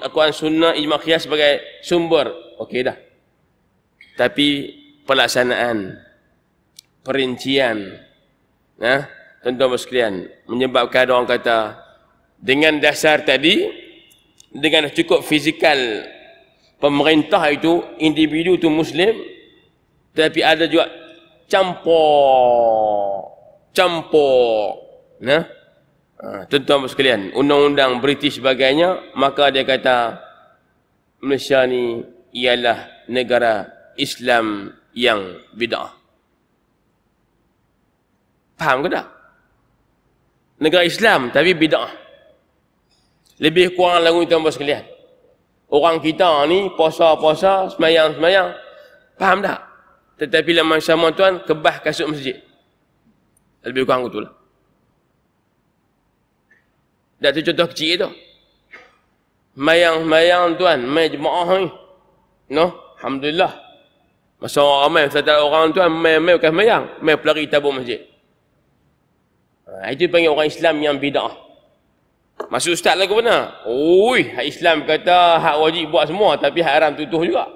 Speaker 1: Al-Quran sunnah ijma' qiyas sebagai sumber, okey dah. Tapi pelaksanaan perincian ya tuan-tuan sekalian menyebabkan orang kata dengan dasar tadi dengan cukup fizikal pemerintah itu individu itu muslim tapi ada juga campur campur ya tuan-tuan sekalian undang-undang british sebagainya maka dia kata Malaysia ni ialah negara Islam yang bid'ah. Faham ke tak? Negara Islam tapi bid'ah. Lebih kurang lagu itu ambas sekalian. Orang kita ni puasa-puasa, semayang-semayang. Faham tak? Tetapi lama sama tuan kebah kasut masjid. Lebih kurang itu lah. Dan tu contoh kecil tu, Mayang-mayang tuan, mayang jemaah ni. No? Alhamdulillah. Masa orang ramai, saya orang tu main main bukan semayang. Main pelari tabuk masjid. Ha, itu panggil orang Islam yang bid'ah. Masuk ustaz lagi ke mana? Ui, hak Islam kata hak wajib buat semua tapi hak haram tutuh juga.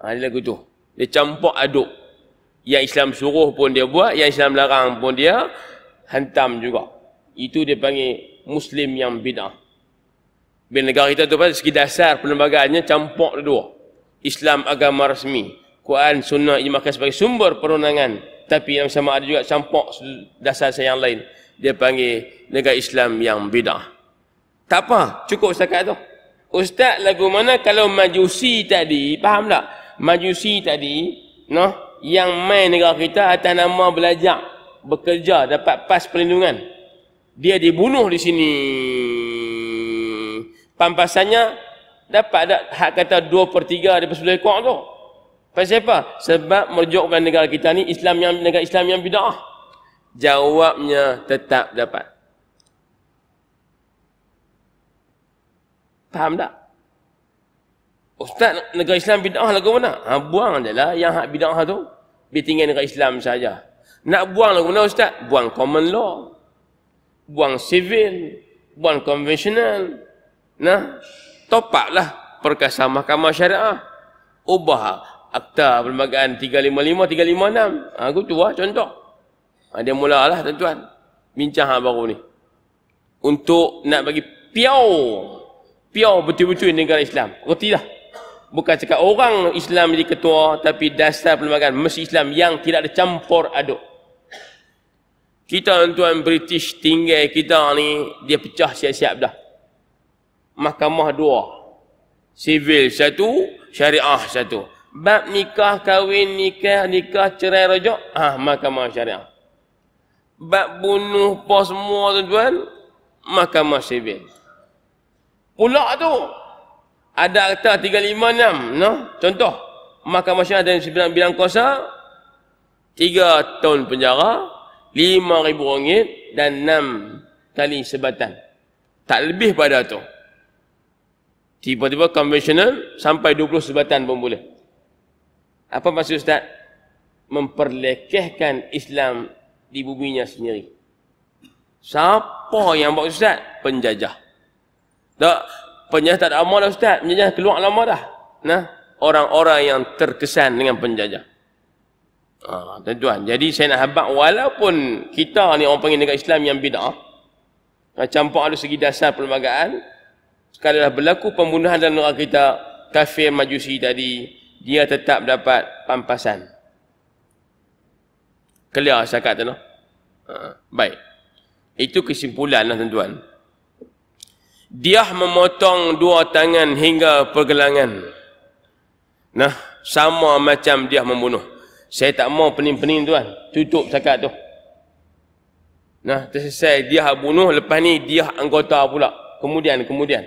Speaker 1: Ha, dia lagu tu. Dia campur aduk. Yang Islam suruh pun dia buat, yang Islam larang pun dia hantam juga. Itu dia panggil Muslim yang bid'ah. Bila negara kita tu pasal segi dasar perlembagaannya campur dua. Islam agama resmi. Quran sunnah dijadikan sebagai sumber perundangan tapi yang sama ada juga campak dasar yang lain dia panggil negara Islam yang bidah tak apa cukup setakat tu ustaz lagu mana kalau majusi tadi faham tak majusi tadi no yang main negara kita atas nama belajar bekerja dapat pas perlindungan dia dibunuh di sini pampasannya dapat tak hak kata 2 per 3 daripada 10 ekor tu Pasal siapa? Sebab merujuk negara kita ni Islam yang negara Islam yang bid'ah. Jawabnya tetap dapat. Faham tak? Ustaz negara Islam bid'ah lagu mana? Ha, buang adalah yang hak bid'ah tu. Dia tinggal negara Islam saja. Nak buang lagu mana Ustaz? Buang common law. Buang civil. Buang conventional. Nah, topaklah perkasa mahkamah syariah. Ubah akta perlembagaan 355 356 ha, aku tu lah contoh ha, dia mula lah tuan-tuan bincang hal baru ni untuk nak bagi piau piau betul-betul negara Islam reti lah bukan cakap orang Islam jadi ketua tapi dasar perlembagaan mesti Islam yang tidak ada campur aduk kita tuan-tuan British tinggal kita ni dia pecah siap-siap dah mahkamah dua sivil satu syariah satu bab nikah kahwin nikah nikah cerai rujuk ah ha, mahkamah syariah bab bunuh apa semua tuan-tuan mahkamah sivil pula tu ada akta 356 no contoh mahkamah syariah dan bilang, bilang kuasa 3 tahun penjara 5000 ringgit dan 6 kali sebatan tak lebih pada tu tiba-tiba konvensional sampai 20 sebatan pun boleh apa maksud Ustaz? Memperlekehkan Islam di buminya sendiri. Siapa yang buat Ustaz? Penjajah. Tak, penjajah tak ada amal dah Ustaz. Penjajah keluar lama dah. Nah, orang-orang yang terkesan dengan penjajah. Ha, tuan, tuan Jadi saya nak habak walaupun kita ni orang panggil negara Islam yang bid'ah. Macam ha, pun ada segi dasar perlembagaan. Sekali dah berlaku pembunuhan dalam negara kita. Kafir majusi tadi dia tetap dapat pampasan. Clear syakat tu no? Ha, baik. Itu kesimpulan lah tuan-tuan. Dia memotong dua tangan hingga pergelangan. Nah, sama macam dia membunuh. Saya tak mau pening-pening tuan. Tutup syakat tu. Nah, tersesai dia bunuh. Lepas ni dia anggota pula. Kemudian, kemudian.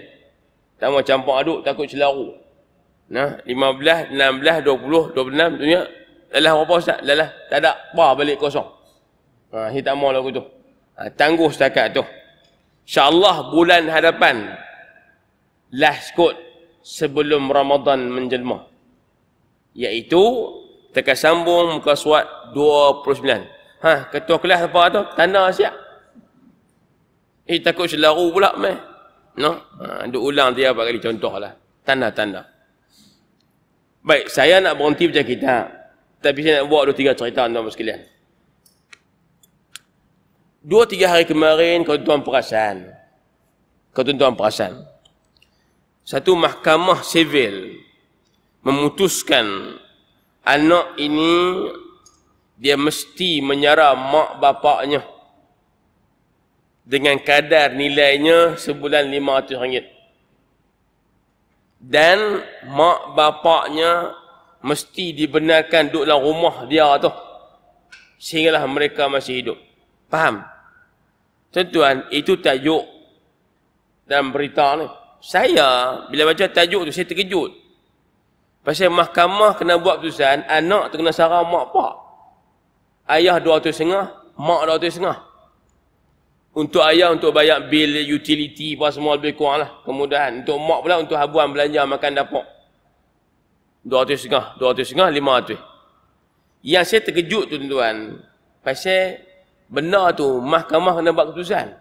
Speaker 1: Tak mau campur aduk, takut celaru. Nah, 15, 16, 20, 26 dunia lalah apa ustaz? Lalah. Tak ada apa balik kosong. Ha, ah, tak mau lagu tu. Ha, tangguh setakat tu. Insya-Allah bulan hadapan last kot sebelum Ramadan menjelma. yaitu tekan sambung muka surat 29. Ha, ketua kelas apa tu? Tanda siap. Eh, takut selaru pula meh. No? Ha, duk ulang dia apa kali contohlah. Tanda-tanda. Baik, saya nak berhenti macam kita. Tapi saya nak buat dua tiga cerita tuan tuan sekalian. Dua tiga hari kemarin kau tuan perasan. Kau tuan perasan. Satu mahkamah sivil memutuskan anak ini dia mesti menyara mak bapaknya dengan kadar nilainya sebulan RM500 dan mak bapaknya mesti dibenarkan duduk dalam rumah dia tu sehinggalah mereka masih hidup faham tuan-tuan itu tajuk dalam berita ni saya bila baca tajuk tu saya terkejut pasal mahkamah kena buat putusan anak tu kena sarang mak pak ayah 200 setengah mak 200 setengah untuk ayah untuk bayar bil utility apa semua lebih kurang lah kemudahan untuk mak pula untuk habuan belanja makan dapur ratus setengah dua ratus setengah lima ratus yang saya terkejut tu tuan-tuan pasal benar tu mahkamah kena buat keputusan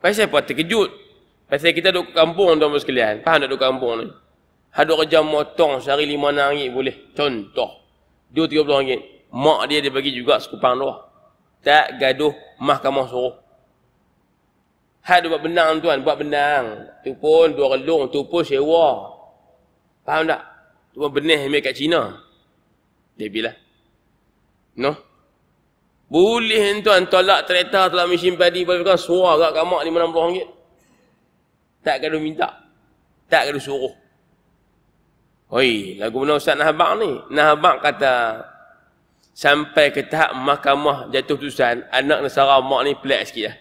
Speaker 1: pasal apa terkejut pasal kita duduk kampung tuan-tuan sekalian faham tak duduk kampung ni ada kerja motong sehari RM5 boleh contoh RM2.30 mak dia dia bagi juga sekupang luar tak gaduh mahkamah suruh Hal buat benang tuan, buat benang. Tu pun dua relung, tu pun sewa. Faham tak? Tu pun benih ni kat Cina. Dia bila. Lah. No? Boleh tuan tolak kereta, tolak mesin padi, boleh kan suara kat mak RM50. Tak kena minta. Tak kena suruh. Oi, lagu mana Ustaz Nahabak ni? Nahabak kata, sampai ke tahap mahkamah jatuh putusan, anak nasara mak ni pelik sikit lah.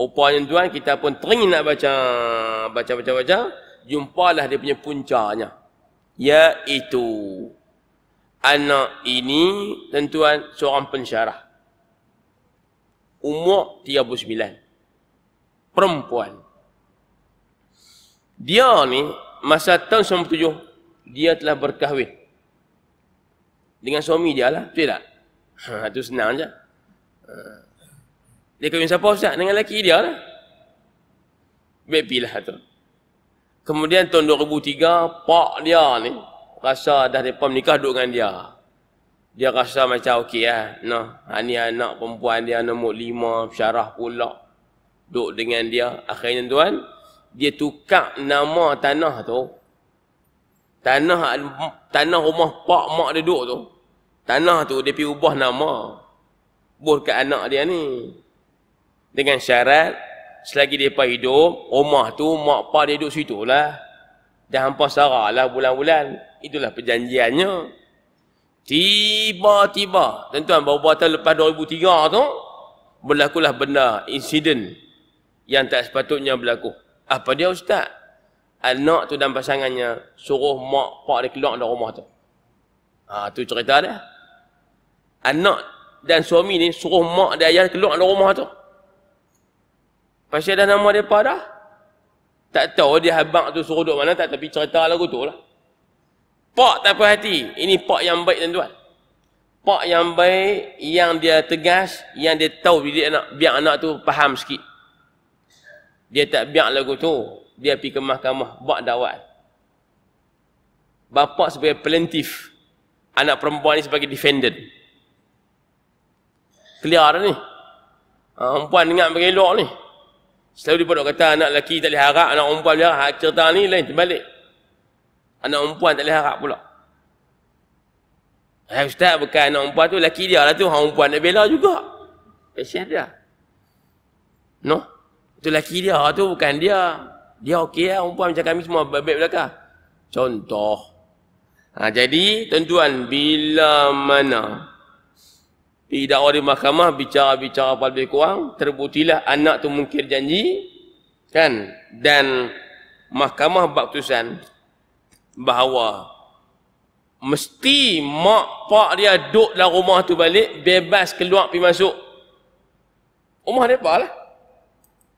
Speaker 1: Rupanya tuan kita pun teringin nak baca baca-baca-baca jumpalah dia punya puncanya iaitu anak ini dan tuan seorang pensyarah umur 39 perempuan dia ni masa tahun 97 dia telah berkahwin dengan suami dia lah betul tak? Ha, itu senang je ha. Dia kahwin siapa Ustaz? Dengan lelaki dia lah. Baby lah tu. Kemudian tahun 2003, pak dia ni rasa dah mereka menikah duduk dengan dia. Dia rasa macam okey lah. Nah, ha, ni anak perempuan dia nombor lima, syarah pula. Duduk dengan dia. Akhirnya tuan, dia tukar nama tanah tu. Tanah tanah rumah pak mak dia duduk tu. Tanah tu dia pergi ubah nama. Buat kat anak dia ni dengan syarat selagi depa hidup rumah tu mak pak dia duduk situ lah. dan hampa saralah bulan-bulan itulah perjanjiannya tiba-tiba tuan-tuan beberapa tahun lepas 2003 tu berlakulah benda insiden yang tak sepatutnya berlaku apa dia ustaz anak tu dan pasangannya suruh mak pak dia keluar dari rumah tu ha, tu cerita dia anak dan suami ni suruh mak dia ayah keluar dari rumah tu Pasal dah nama mereka dah. Tak tahu dia habang tu suruh duduk mana. Tak tapi cerita lagu tu lah. Pak tak puas hati. Ini pak yang baik tuan-tuan. Pak yang baik, yang dia tegas, yang dia tahu dia nak biar anak tu faham sikit. Dia tak biar lagu tu. Dia pergi ke mahkamah. Buat dakwaan. bapa sebagai plaintif. Anak perempuan ni sebagai defendant. Clear ni. Ha, perempuan dengar bagi elok ni. Selalu dia pada kata anak lelaki tak boleh harap, anak perempuan dia harap. Cerita ni lain terbalik. Anak perempuan tak boleh harap pula. Eh, ustaz bukan anak perempuan tu, lelaki dia lah tu. Hang perempuan nak bela juga. Pesian dia. No? Itu lelaki dia tu bukan dia. Dia okey lah, perempuan macam kami semua baik-baik belakang. Contoh. Ha, jadi, tuan-tuan, bila mana pergi dakwah di mahkamah bicara-bicara apa lebih kurang terbuktilah anak tu mungkir janji kan dan mahkamah baktusan bahawa mesti mak pak dia duduk dalam rumah tu balik bebas keluar pergi masuk rumah mereka lah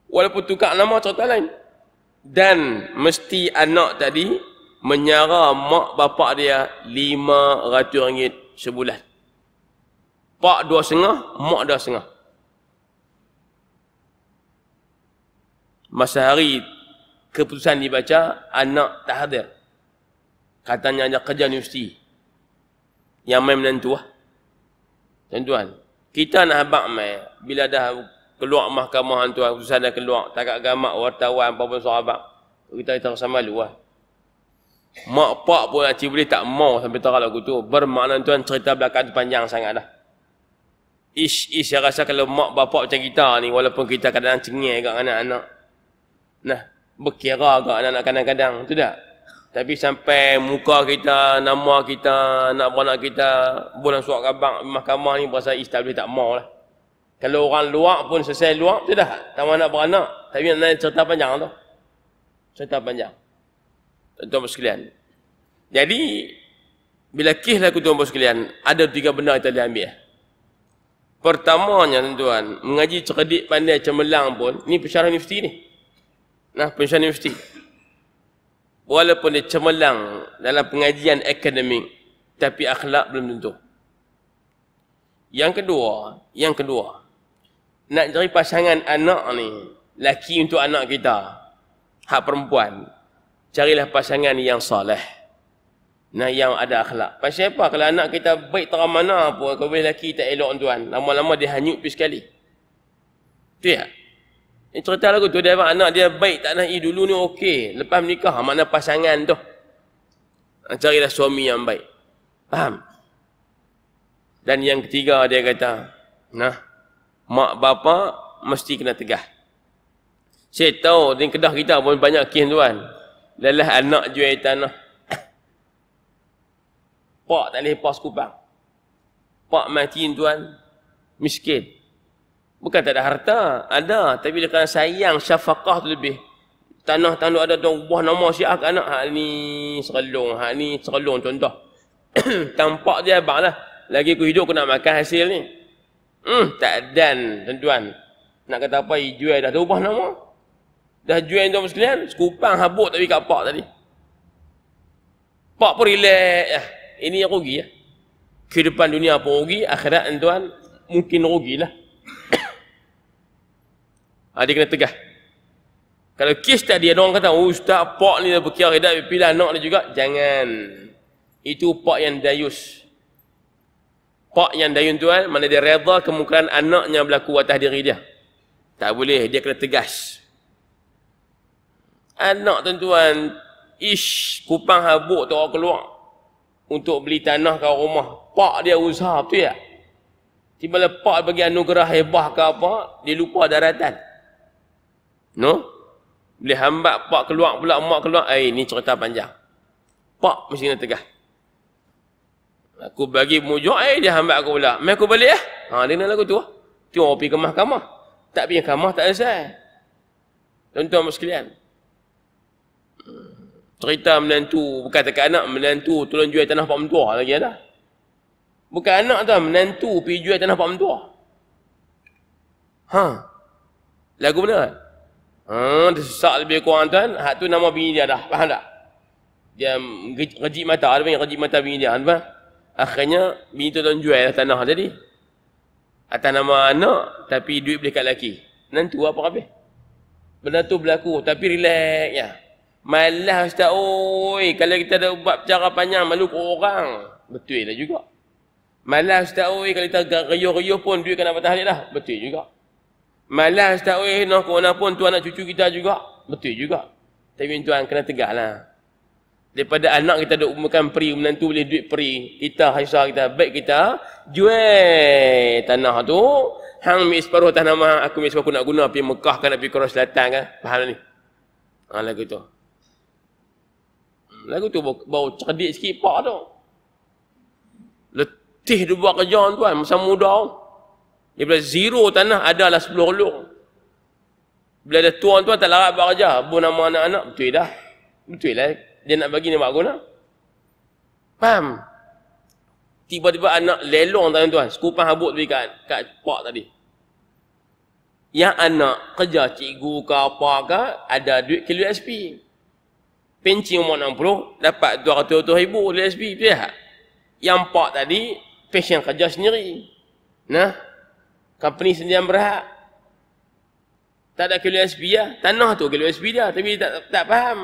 Speaker 1: walaupun tukar nama cerita lain dan mesti anak tadi menyara mak bapak dia lima 500 ringgit sebulan Pak dua setengah, mak dua setengah. Masa hari keputusan dibaca, anak tak hadir. Katanya ada kerja universiti. Yang main menentu lah. Tuan-tuan, kita nak habak main. Bila dah keluar mahkamah tuan, keputusan dah keluar. Tak kat gamak, wartawan, apa pun sahabat. Kita kita sama malu lah. Mak pak pun hati boleh tak mau sampai terhadap aku tu. Bermakna tuan cerita belakang tu panjang sangat dah. Ish, ish, saya rasa kalau mak bapak macam kita ni, walaupun kita kadang-kadang cengih kat anak-anak. Nah, berkira kat anak-anak kadang-kadang, tu tak? Tapi sampai muka kita, nama kita, nak, anak kita, bulan suat kabang, mahkamah ni berasa ish tak boleh tak mau lah. Kalau orang luar pun selesai luar, tu dah. Tak mahu nak beranak. Tapi nak nanya cerita panjang tu. Cerita panjang. Tuan-tuan sekalian. Jadi, bila kih lah tuan-tuan sekalian, ada tiga benda kita boleh ambil. Pertamanya tuan-tuan, mengaji cerdik pandai cemerlang pun, ni pensyarah universiti ni. Nah, pensyarah universiti. Walaupun dia cemerlang dalam pengajian akademik, tapi akhlak belum tentu. Yang kedua, yang kedua, nak cari pasangan anak ni, laki untuk anak kita, hak perempuan, carilah pasangan yang soleh. Nah yang ada akhlak. Pasal apa? Kalau anak kita baik tak mana pun, kalau lelaki tak elok tuan, lama-lama dia hanyut pergi sekali. Itu ya? Ini cerita lagu tu, dia anak dia baik tak nak dulu ni okey. Lepas menikah, mana pasangan tu? Ha, carilah suami yang baik. Faham? Dan yang ketiga dia kata, nah, mak bapa mesti kena tegah. Saya tahu di kedah kita pun banyak kian tuan. Lelah anak jual tanah pak tak boleh pas kupang. Pak mati tuan, miskin. Bukan tak ada harta, ada. Tapi dia kerana sayang, syafaqah tu lebih. Tanah tanah ada tuan, buah nama syiah ke anak. Hak ni serelung, hak ni serelung contoh. Tampak dia abang lah. Lagi aku hidup aku nak makan hasil ni. Hmm, tak dan tuan-tuan. Nak kata apa, jual dah terubah nama. Dah jual tuan-tuan sekalian, sekupang habuk tapi kat pak tadi. Pak pun relax ini yang rugi ya. Kehidupan dunia pun rugi, akhirat tuan mungkin rugilah. ha, dia kena tegah. Kalau kes tadi ada orang kata, oh, ustaz pak ni dah berkira hidup, pilih anak ni juga. Jangan. Itu pak yang dayus. Pak yang dayun tuan, mana dia reda kemungkinan anaknya berlaku atas diri dia. Tak boleh, dia kena tegas. Anak tuan-tuan, ish, kupang habuk tu orang keluar untuk beli tanah ke rumah pak dia usaha tu ya tiba pak bagi anugerah hebah ke apa dia lupa daratan no boleh hambat pak keluar pula mak keluar eh ni cerita panjang pak mesti nak tegah aku bagi mujur eh dia hambat aku pula mai aku balik eh ha dia nak lagu tu ah. tu orang pergi ke mahkamah tak pergi ke mahkamah tak selesai tuan-tuan sekalian cerita menantu bukan tak anak menantu tolong jual tanah pak mentua lagi ada bukan anak tu lah, menantu pergi jual tanah pak mentua ha lagu mana kan ha dia sesak lebih kurang tuan hak tu nama bini dia dah faham tak dia rejik mata ada yang rejik mata bini dia kan faham akhirnya bini tu tolong jual lah tanah jadi atas nama anak tapi duit beli kat lelaki menantu apa-apa benda tu berlaku tapi relax ya. Malah ustaz, oi, kalau kita ada buat bicara panjang malu ke orang. Betul lah juga. Malah ustaz, oi, kalau kita riuh-riuh pun duit kena patah dah. Betul juga. Malah ustaz, oi, nak ke mana pun tu anak cucu kita juga. Betul juga. Tapi tuan kena tegahlah. Daripada anak kita duk umumkan peri, menantu boleh duit peri. Kita, Haisa kita, baik kita, jual tanah tu. Hang mi separuh tanah mah, aku mi separuh aku nak guna pergi Mekah kan, nak pergi Korea Selatan kan. Faham ni? Ha, lagu tu. Lagu tu bau, bau cerdik sikit pak tu. Letih dia buat kerja tuan masa muda. Oh. Dia bila zero tanah adalah sepuluh lor. Bila ada tuan-tuan tak larat buat kerja. Bu nama anak-anak. Betul dah. Betul lah. Dia nak bagi ni buat guna. Faham? Tiba-tiba anak lelong tuan-tuan. Sekupang habuk tu kat, kat pak tadi. Yang anak kerja cikgu ke apa ke ada duit ke USP pencing umur 60 dapat 200 ribu LSB tu ya yang pak tadi pencing kerja sendiri nah company sendiri yang berhak tak ada kilo USB ya. Lah. tanah tu kilo USB dia tapi dia tak, tak, tak faham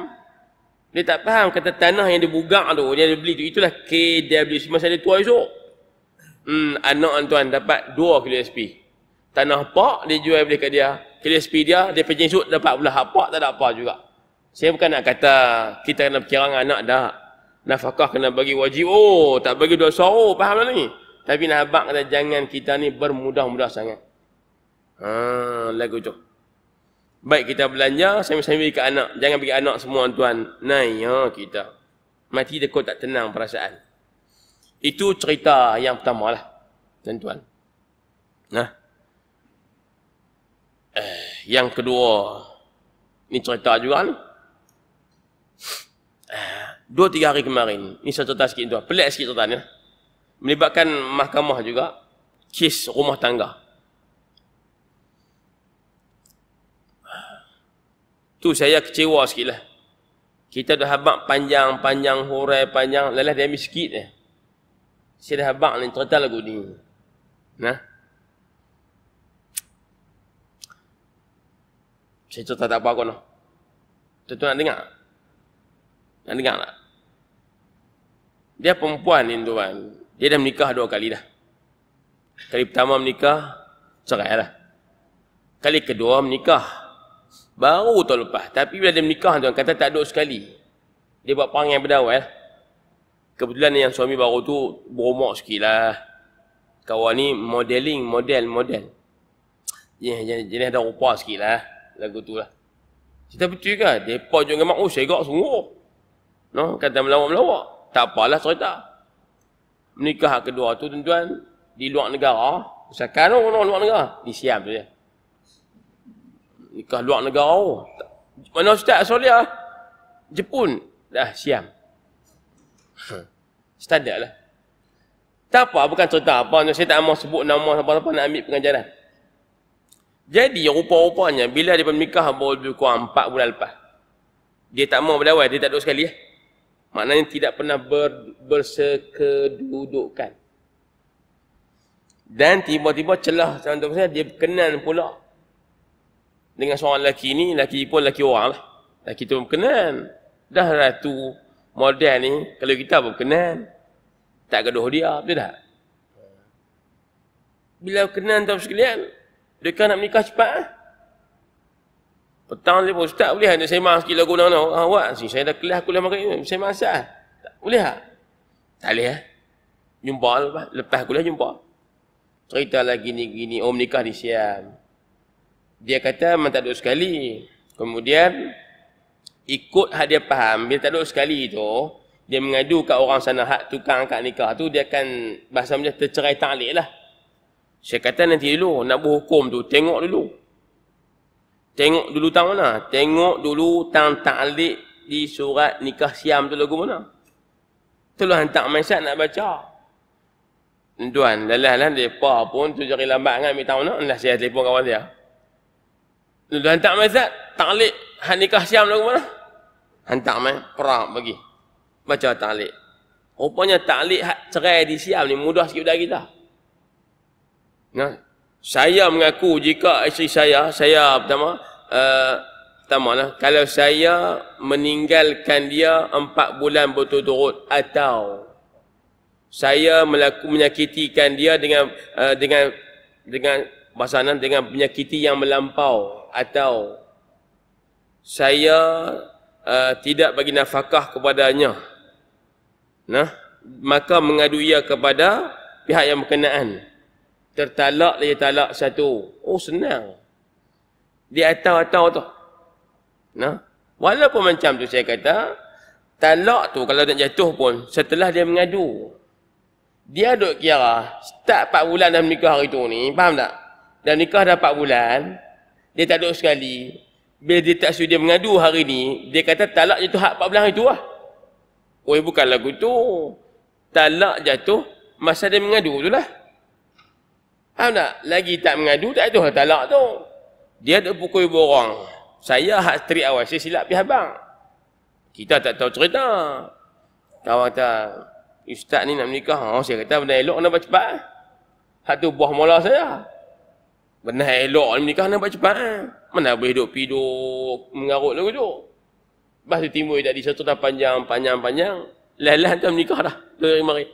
Speaker 1: dia tak faham kata tanah yang dia bugak tu dia ada beli tu itulah KWC masa dia tua esok hmm, anak tuan dapat 2 kilo USB tanah pak dia jual beli kat dia kilo USB dia dia pencing esok dapat pula hak pak tak ada apa juga saya bukan nak kata kita kena kirang anak dah. Nafkah kena bagi wajib. Oh, tak bagi dua suara. Faham tak ni? Tapi nabak kata jangan kita ni bermudah-mudah sangat. Ha, lagu tu. Baik kita belanja, sambil-sambil bagi ke anak. Jangan bagi anak semua tuan. Naya ha, kita. Mati dekut tak tenang perasaan. Itu cerita yang pertama lah. Tuan, -tuan. Ha? Nah. Eh, yang kedua. ni cerita juga ni. Lah dua tiga hari kemarin ni saya cerita sikit tu lah. pelik sikit cerita ya. ni melibatkan mahkamah juga kes rumah tangga tu saya kecewa sikit lah kita dah habak panjang panjang hurai panjang lelah dia ambil sikit eh. saya dah habak ni cerita lagu ni nah saya cerita tak apa aku no. Tentu nak dengar? Nak dengar tak? Dia perempuan ni tuan. Dia dah menikah dua kali dah. Kali pertama menikah, cerai lah. Kali kedua menikah. Baru tu lepas. Tapi bila dia menikah tuan, kata tak duduk sekali. Dia buat perangai yang berdawal. Kebetulan yang suami baru tu beromok sikit lah. Kawan ni modeling, model, model. Yeah, jenis ada rupa sikit lah. Lagu tu lah. Cerita betul ke? Dia pojok dengan mak, oh, segak sungguh. No, kata melawak-melawak. Tak apalah cerita. Menikah kedua tu tuan-tuan di luar negara, usahakan orang no, no, luar negara. di Siam tu ya Nikah luar negara. Oh. Mana ustaz Australia? Jepun. Dah siam. Standard lah. Tak apa, bukan cerita apa. Saya tak mahu sebut nama apa-apa nak ambil pengajaran. Jadi, rupa-rupanya, bila dia menikah baru lebih kurang 4 bulan lepas. Dia tak mahu berdawai, dia tak duduk sekali. Ya? Maknanya tidak pernah ber, bersekedudukan. Dan tiba-tiba celah tuan saya dia kenal pula dengan seorang lelaki ini lelaki pun lelaki orang lah. Lelaki itu berkenan. Dah ratu model ni, kalau kita pun berkenan. Tak gaduh dia, betul tak? Bila kenal tuan-tuan sekalian, dia nak menikah cepat lah. Petang dia pun, Ustaz boleh hanya semah sikit lagu nak nak. Ha, awak, si, saya dah kelas kuliah makan imam. Saya masak. Tak boleh tak? Tak boleh eh? lah. Jumpa lepas, lepas kuliah jumpa. Cerita lagi ni gini. Om nikah di siam. Dia kata memang tak duduk sekali. Kemudian, ikut hak dia faham. Bila tak duduk sekali tu, dia mengadu kat orang sana hak tukang kat nikah tu, dia akan bahasa macam tercerai ta'lik lah. Saya kata nanti dulu, nak hukum tu, tengok dulu. Tengok dulu hutang mana? Tengok dulu tang taklik di surat nikah siam tu lagu mana? Tolong hantar mesej nak baca. Tuan, lelah-lelah depa pun tu jari lambat kan mi tahu nak lah saya telefon kawan dia. Tolong hantar mesej taklik hak nikah siam lagu mana? Hantar mai perang bagi. Baca taklik. Rupanya taklik hak cerai di siam ni mudah sikit dah kita. Nah, saya mengaku jika isteri saya, saya pertama, pertama eh, lah kalau saya meninggalkan dia empat bulan berturut-turut atau saya melaku, menyakitikan dia dengan uh, dengan dengan bahasa dengan menyakiti yang melampau atau saya uh, tidak bagi nafkah kepadanya nah maka mengadu ia kepada pihak yang berkenaan tertalak dia talak satu oh senang dia atau-atau tu. Nah, walaupun macam tu saya kata, talak tu kalau nak jatuh pun setelah dia mengadu. Dia dok kira tak 4 bulan dah nikah hari tu ni, faham tak? Dah nikah dah 4 bulan, dia tak dok sekali. Bila dia tak sudi mengadu hari ni, dia kata talak jatuh hak 14 hari tu lah. Oh, bukan lagu tu. Talak jatuh masa dia mengadu tu lah. Faham tak? Lagi tak mengadu, tak jatuh lah talak tu dia ada pukul borang saya hak trik awal saya silap pihak abang kita tak tahu cerita kawan kata ustaz ni nak menikah oh, saya kata benda elok nak cepat hak tu buah mola saya benda elok nak menikah nak cepat eh? mana boleh duduk piduk mengarut lagu tu lepas tu timur tadi satu dah panjang panjang panjang lelah tu menikah dah dari mari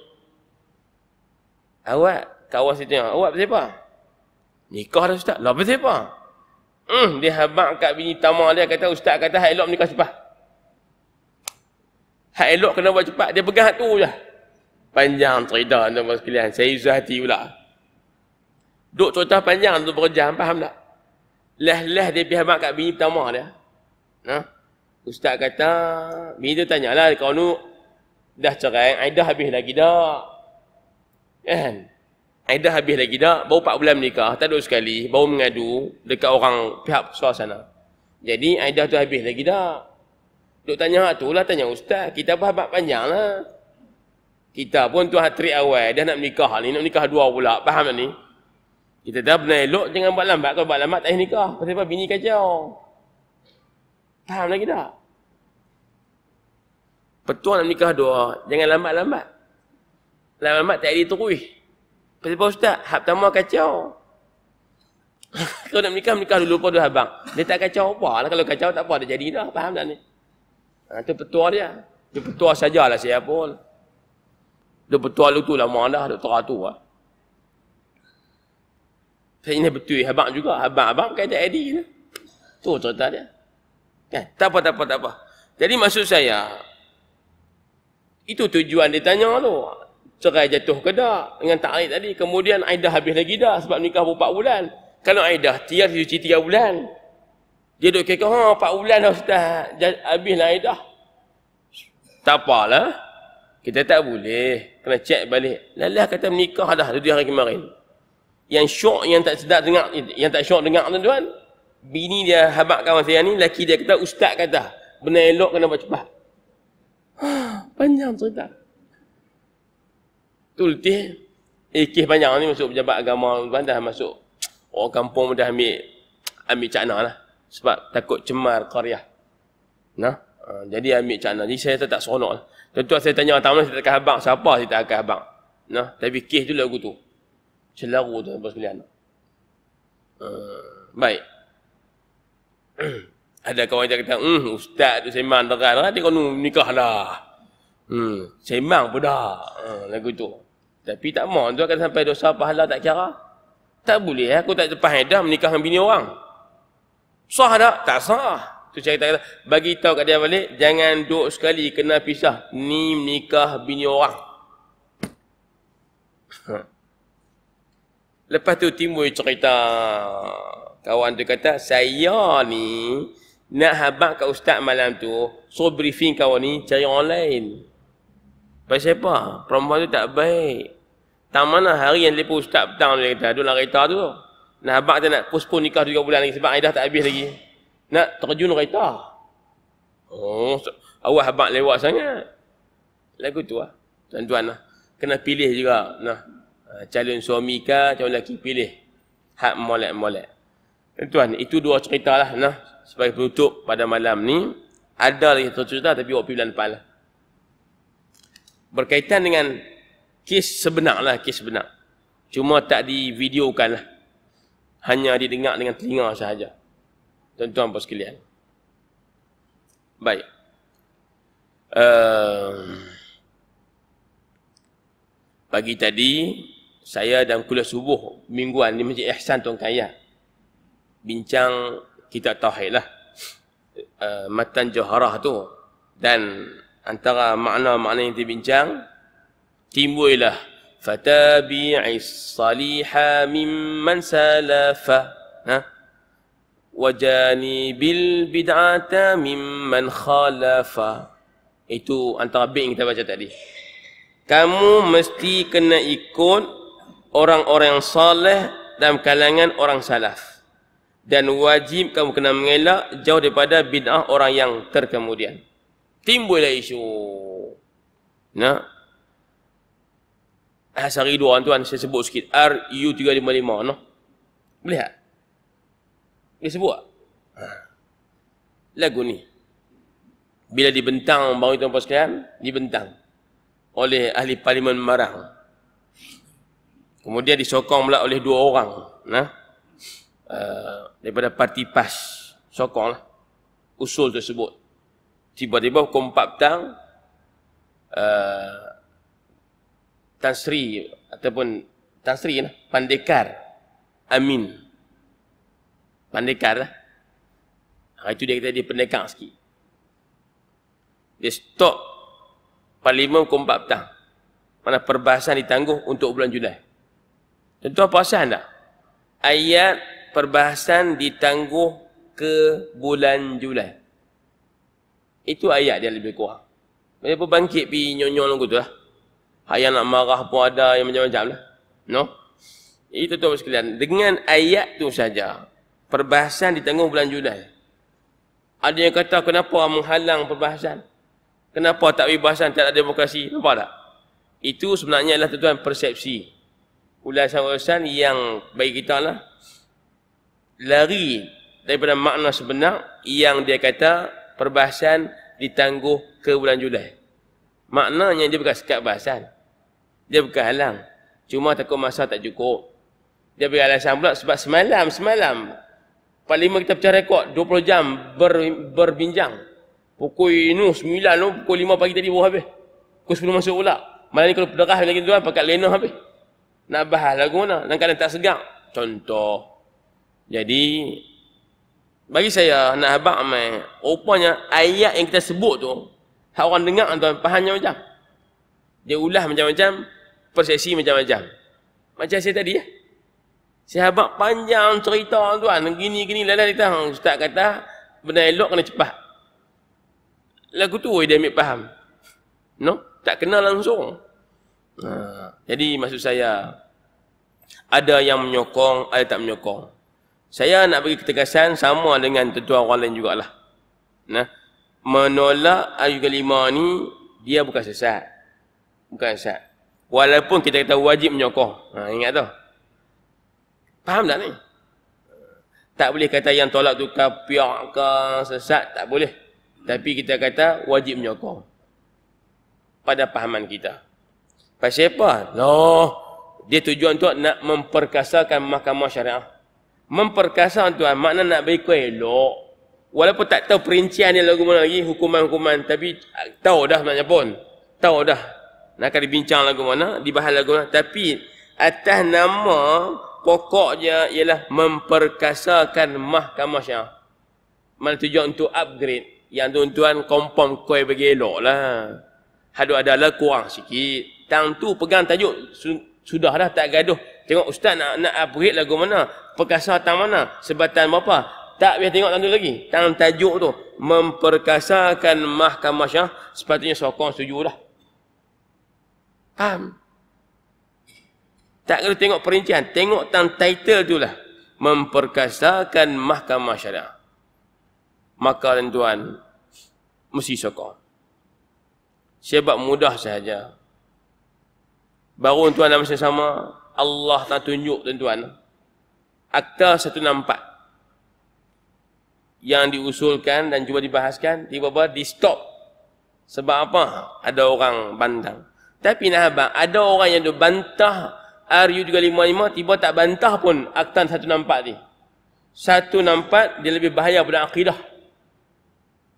Speaker 1: awak kawan saya tengok awak apa siapa nikah dah ustaz lah apa siapa Mm, dia habak kat bini tamak dia kata ustaz kata hak elok nikah cepat. Hak elok kena buat cepat. Dia pegang hak je. Panjang cerita tuan-tuan sekalian. Saya izah hati pula. Duk cerita panjang tu berjam, faham tak? Leh-leh dia pergi habak kat bini tamak dia. Nah. Ustaz kata, bini tu tanyalah kau ni dah cerai, Aidah habis lagi dah. Kan? Eh? Aidah habis lagi dah, baru 4 bulan menikah, tak ada sekali, baru mengadu dekat orang pihak suar sana. Jadi Aidah tu habis lagi dah. Duk tanya hak ah, tu lah, tanya ustaz, kita pun habis panjang lah. Kita pun tu hatri awal, dah nak menikah ni, nak menikah dua pula, faham tak ni? Kita dah benar elok, jangan buat lambat, kalau buat lambat tak boleh nikah. Pasal apa, bini kacau. Faham lagi tak? Petua nak menikah dua, jangan lambat-lambat. Lambat-lambat tak ada terus. Pertama ustaz, hab pertama kacau. kalau nak menikah, menikah dulu pun dulu habang. Dia tak kacau apa lah. Kalau kacau tak apa, dia jadi dah. Faham tak ni? Ha, tu petua dia. Tu petua sajalah saya pun. Dia petua lu tu lama dah, dia terah tu lah. Saya ini betul habang juga. Habang-habang kata Adi ni. Tu cerita dia. Kan? Tak apa, tak apa, tak apa. Jadi maksud saya, itu tujuan dia tanya tu cerai jatuh ke dah dengan ta'arid tadi kemudian aidah habis lagi dah sebab nikah pun 4 bulan kalau aidah tiar cuci 3 bulan dia duk kira ha 4 bulan dah ustaz habislah aidah tak apalah kita tak boleh kena cek balik lalah kata menikah dah tadi hari kemarin yang syok yang tak sedar dengar yang tak syok dengar tuan-tuan bini dia habaq kawan saya ni laki dia kata ustaz kata benar elok kena buat cepat panjang cerita tuh tu letih eh kes banyak ni masuk pejabat agama kan dah masuk orang kampung dah ambil ambil cakna lah sebab takut cemar karya, ha, nah jadi ambil cakna jadi saya tak, tak seronok lah tentu saya tanya orang tamu saya tak abang siapa saya tak akan abang nah tapi kes tu lagu tu celaru tu tuan-tuan sekalian uh, baik ada kawan yang kata hmm ustaz tu semang terang lah. dia kena nikah lah hmm semang pun dah uh, lagu tu tapi tak mau tu akan sampai dosa pahala tak kira. Tak boleh eh. aku tak cepat haidah menikah dengan bini orang. Sah tak? Tak sah. Tu cerita kata, kata bagi tahu kat dia balik jangan duk sekali kena pisah ni menikah bini orang. Ha. Lepas tu timbul cerita kawan tu kata saya ni nak habaq kat ustaz malam tu so briefing kawan ni cari online. lain. Pasal apa? Perempuan tu tak baik. Tang mana hari yang lepas ustaz petang dia kata, "Dulah kereta tu." Nah, abang tak nak postpone nikah 3 bulan lagi sebab aidah tak habis lagi. Nak terjun kereta. Oh, awak abang lewat sangat. Lagu tu ah. Tuan-tuan lah. kena pilih juga nah. Ah, calon suami ke, calon lelaki pilih. Hak molek-molek. Tuan-tuan, itu dua cerita lah. Nah, sebagai penutup pada malam ni. Ada lagi satu cerita tapi waktu bulan depan lah. Berkaitan dengan kes sebenar lah, kes sebenar. Cuma tak divideokan lah. Hanya didengar dengan telinga sahaja. Tuan-tuan pun sekalian. Baik. Uh, pagi tadi, saya dan kuliah subuh mingguan di Masjid Ihsan Tuan Kaya. Bincang kita tauhid lah. Uh, matan Joharah tu. Dan antara makna-makna yang dibincang, timbullah fatabi'i saliha mimman salafa ha wajani bil bid'ata mimman khalafa itu antara bait yang kita baca tadi kamu mesti kena ikut orang-orang soleh dalam kalangan orang salaf dan wajib kamu kena mengelak jauh daripada bid'ah orang yang terkemudian timbullah isu nah Asari eh, dua orang tuan saya sebut sikit. RU355 no. Boleh tak? Boleh sebut tak? Ah. Lagu ni. Bila dibentang baru itu apa sekalian? Dibentang. Oleh ahli parlimen Marang. Kemudian disokong pula oleh dua orang. Nah, uh, daripada parti PAS. Sokong lah. Usul tersebut. Tiba-tiba pukul empat petang. Uh, eh, Tan Sri ataupun Tan Sri lah, Pandekar Amin Pandekar lah Hari itu dia kata dia pendekar sikit Dia stop Parlimen pukul 4 petang Mana perbahasan ditangguh untuk bulan Julai Tentu apa asal tak? Ayat perbahasan ditangguh ke bulan Julai Itu ayat dia lebih kurang Dia pun bangkit pergi nyonyol lagu lah Hak yang nak marah pun ada yang macam-macam lah. No? Itu tu sekalian. Dengan ayat tu saja. Perbahasan ditanggung bulan Julai. Ada yang kata kenapa menghalang perbahasan. Kenapa tak perbahasan, tak demokrasi. Nampak tak? Itu sebenarnya adalah tuan-tuan persepsi. Ulasan-ulasan yang bagi kita lah. Lari daripada makna sebenar yang dia kata perbahasan ditangguh ke bulan Julai. Maknanya dia bukan sekat bahasan. Dia bukan halang. Cuma takut masa tak cukup. Dia beri alasan pula sebab semalam, semalam. Pukul lima kita pecah rekod. 20 jam ber, berbincang. Pukul ini sembilan tu. Pukul lima pagi tadi baru habis. Pukul sepuluh masuk pula. Malam ni kalau berderah lagi tuan pakai lena habis. Nak bahas lagu mana? Dan kadang tak segar. Contoh. Jadi, bagi saya nak habak main. Rupanya ayat yang kita sebut tu, orang dengar tuan pahamnya macam. Dia ulah macam-macam, persesi macam-macam. Macam saya tadi eh. ya. Sahabat panjang cerita tuan, ah, gini-gini lalai kita. Ustaz kata, benda elok kena cepat. Lagu tu dia ambil faham. No? Tak kenal langsung. Ha. Jadi maksud saya, ada yang menyokong, ada tak menyokong. Saya nak bagi ketegasan sama dengan tuan orang lain jugalah. Nah, menolak ayu kelima ni, dia bukan sesat bukan sah. Walaupun kita kata wajib menyokong. Ha, ingat tu. Faham tak ni? Tak boleh kata yang tolak tu kapiak ke sesat. Tak boleh. Tapi kita kata wajib menyokong. Pada pahaman kita. Pasal apa? Loh. Dia tujuan tu nak memperkasakan mahkamah syariah. Memperkasakan tuan. Makna nak beri kuih elok. Walaupun tak tahu perincian ni lagu mana lagi. Hukuman-hukuman. Tapi tahu dah maknanya pun. Tahu dah nak kena bincang lagu mana dibahas lagu mana tapi atas nama pokoknya ialah memperkasakan mahkamah syah mana tujuan untuk upgrade yang tuan-tuan kompom koi bagi elok lah hadu adalah kurang sikit tang tu pegang tajuk sudah dah tak gaduh tengok ustaz nak nak upgrade lagu mana perkasa tang mana sebatan berapa tak biar tengok tang tu lagi. Tang tajuk tu. Memperkasakan mahkamah syah. Sepatutnya sokong setuju lah. Faham? Tak kena tengok perincian. Tengok tentang title tu lah. Memperkasakan mahkamah syariah. Maka tuan mesti sokong. Sebab mudah sahaja. Baru tuan dalam masa sama, Allah tak tunjuk tuan-tuan. Akta 164 yang diusulkan dan cuba dibahaskan, tiba-tiba di stop. Sebab apa? Ada orang bandang. Tapi nak habang, ada orang yang duk bantah RU 355, tiba tak bantah pun aktan 164 ni. 164 dia lebih bahaya pada akidah.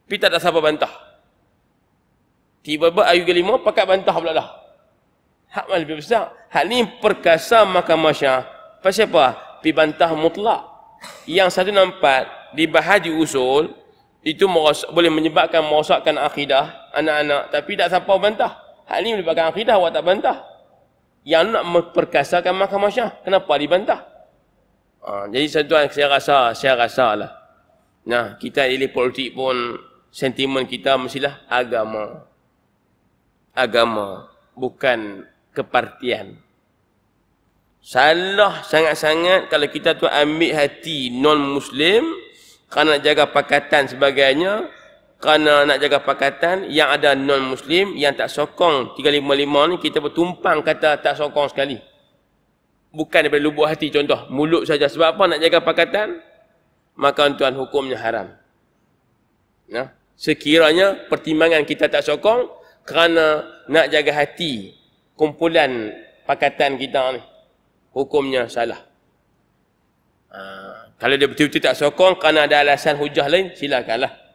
Speaker 1: Tapi tak ada siapa bantah. Tiba-tiba RU 355 pakat bantah pula dah. Hak mana lebih besar? Hak ni perkasa mahkamah syah. Pasal apa? Pi bantah mutlak. Yang 164 dibahagi usul, itu merosak, boleh menyebabkan merosakkan akidah anak-anak. Tapi tak siapa bantah. 164. Hal ini melibatkan akidah awak tak bantah. Yang nak memperkasakan mahkamah syah. Kenapa dibantah? Ha, jadi satu yang saya rasa, saya rasa lah. Nah, kita ini politik pun sentimen kita mestilah agama. Agama. Bukan kepartian. Salah sangat-sangat kalau kita tu ambil hati non-Muslim kerana jaga pakatan sebagainya kerana nak jaga pakatan yang ada non muslim yang tak sokong 355 ni kita bertumpang kata tak sokong sekali bukan daripada lubuk hati contoh mulut saja sebab apa nak jaga pakatan maka tuan hukumnya haram ya sekiranya pertimbangan kita tak sokong kerana nak jaga hati kumpulan pakatan kita ni hukumnya salah ha, kalau dia betul-betul tak sokong kerana ada alasan hujah lain silakanlah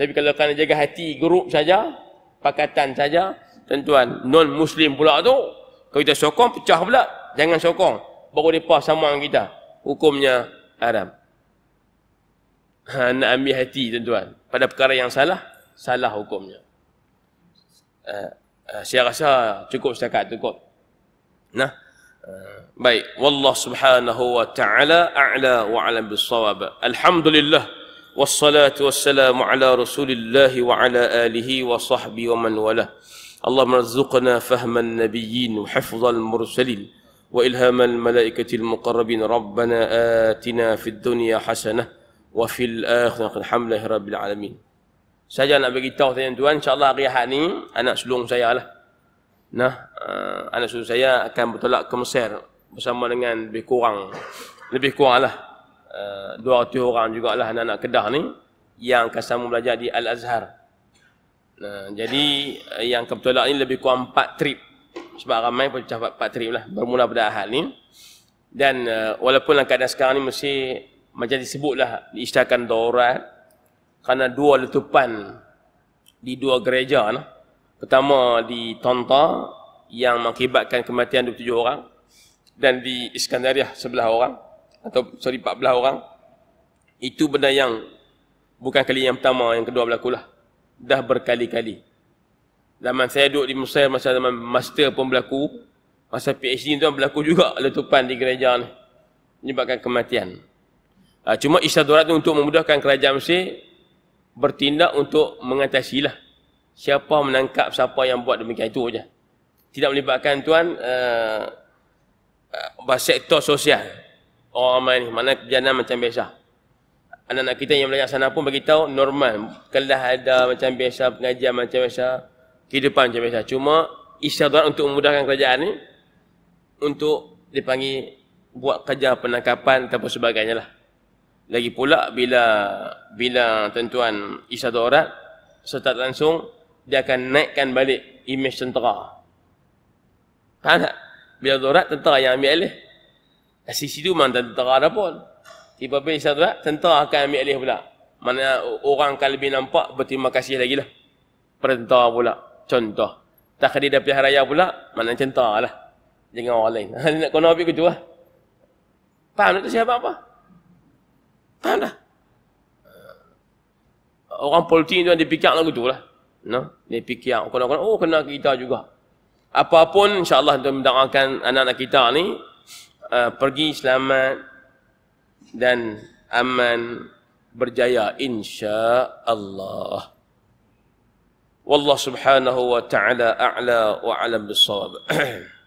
Speaker 1: tapi kalau kena jaga hati grup saja, pakatan saja, tuan-tuan, non-Muslim pula tu, kalau kita sokong, pecah pula. Jangan sokong. Baru mereka sama dengan kita. Hukumnya haram. Ha, nak ambil hati, tuan-tuan. Pada perkara yang salah, salah hukumnya. Uh, uh, saya rasa cukup setakat tu kot. Nah. Uh, baik. Wallah subhanahu wa ta'ala a'la wa'alam bisawab. Alhamdulillah. Alhamdulillah wassalatu wassalamu ala rasulillah wa ala alihi wa sahbihi wa man wala Allah merzuqna fahman nabiyyin wa hifzal mursalin wa ilhamal malaikatil muqarrabin rabbana atina fid dunya hasanah wa fil akhirah hamlah rabbil alamin saya nak bagi tahu tuan tuan insyaallah hari Ahad ni anak sulung saya lah nah uh, anak sulung saya akan bertolak ke Mesir bersama dengan lebih kurang lebih kurang lah Eh, dua uh, tiga orang jugalah anak-anak Kedah ni yang akan sama belajar di Al-Azhar. Nah, jadi eh, yang kebetulan ni lebih kurang empat trip. Sebab ramai pun cakap empat, empat trip lah. Bermula pada hal ni. Dan uh, walaupun lah keadaan sekarang ni mesti macam disebutlah diisytiharkan darurat kerana dua letupan di dua gereja lah. Pertama di Tonta yang mengakibatkan kematian 27 orang dan di Iskandariah sebelah orang atau sorry 14 orang itu benda yang bukan kali yang pertama yang kedua berlaku lah dah berkali-kali zaman saya duduk di Mesir masa zaman master pun berlaku masa PhD tu berlaku juga letupan di gereja ni menyebabkan kematian ha, cuma isyadurat tu untuk memudahkan kerajaan Mesir bertindak untuk mengatasi lah siapa menangkap siapa yang buat demikian itu je tidak melibatkan tuan uh, ah, uh, ah, sektor sosial orang main ni mana jalan macam biasa anak-anak kita yang belajar sana pun bagi tahu normal kelas ada macam biasa pengajian macam biasa kehidupan macam biasa cuma isyarat untuk memudahkan kerajaan ni untuk dipanggil buat kerja penangkapan atau sebagainya lah lagi pula bila bila tentuan isyarat setat langsung dia akan naikkan balik imej tentera tak bila dorat tentera yang ambil alih sisi tu memang tentera ada pun. Tiba-tiba Isa tu eh? tentera akan ambil alih pula. Mana orang akan lebih nampak berterima kasih lagi lah. Perintah pula. Contoh. Tak ada dah pihak pula, mana tentera lah. Jangan orang lain. Dia nak kena habis ke tu lah. Faham tak tu siapa apa? Faham dah? Orang politik tu dia fikir lagu tu lah. No? Dia fikir, kena-kena, oh kena kita juga. Apapun insyaAllah untuk mendakarkan anak-anak kita ni, uh, pergi selamat dan aman berjaya insya-Allah. Wallah subhanahu wa ta'ala a'la wa 'alam bis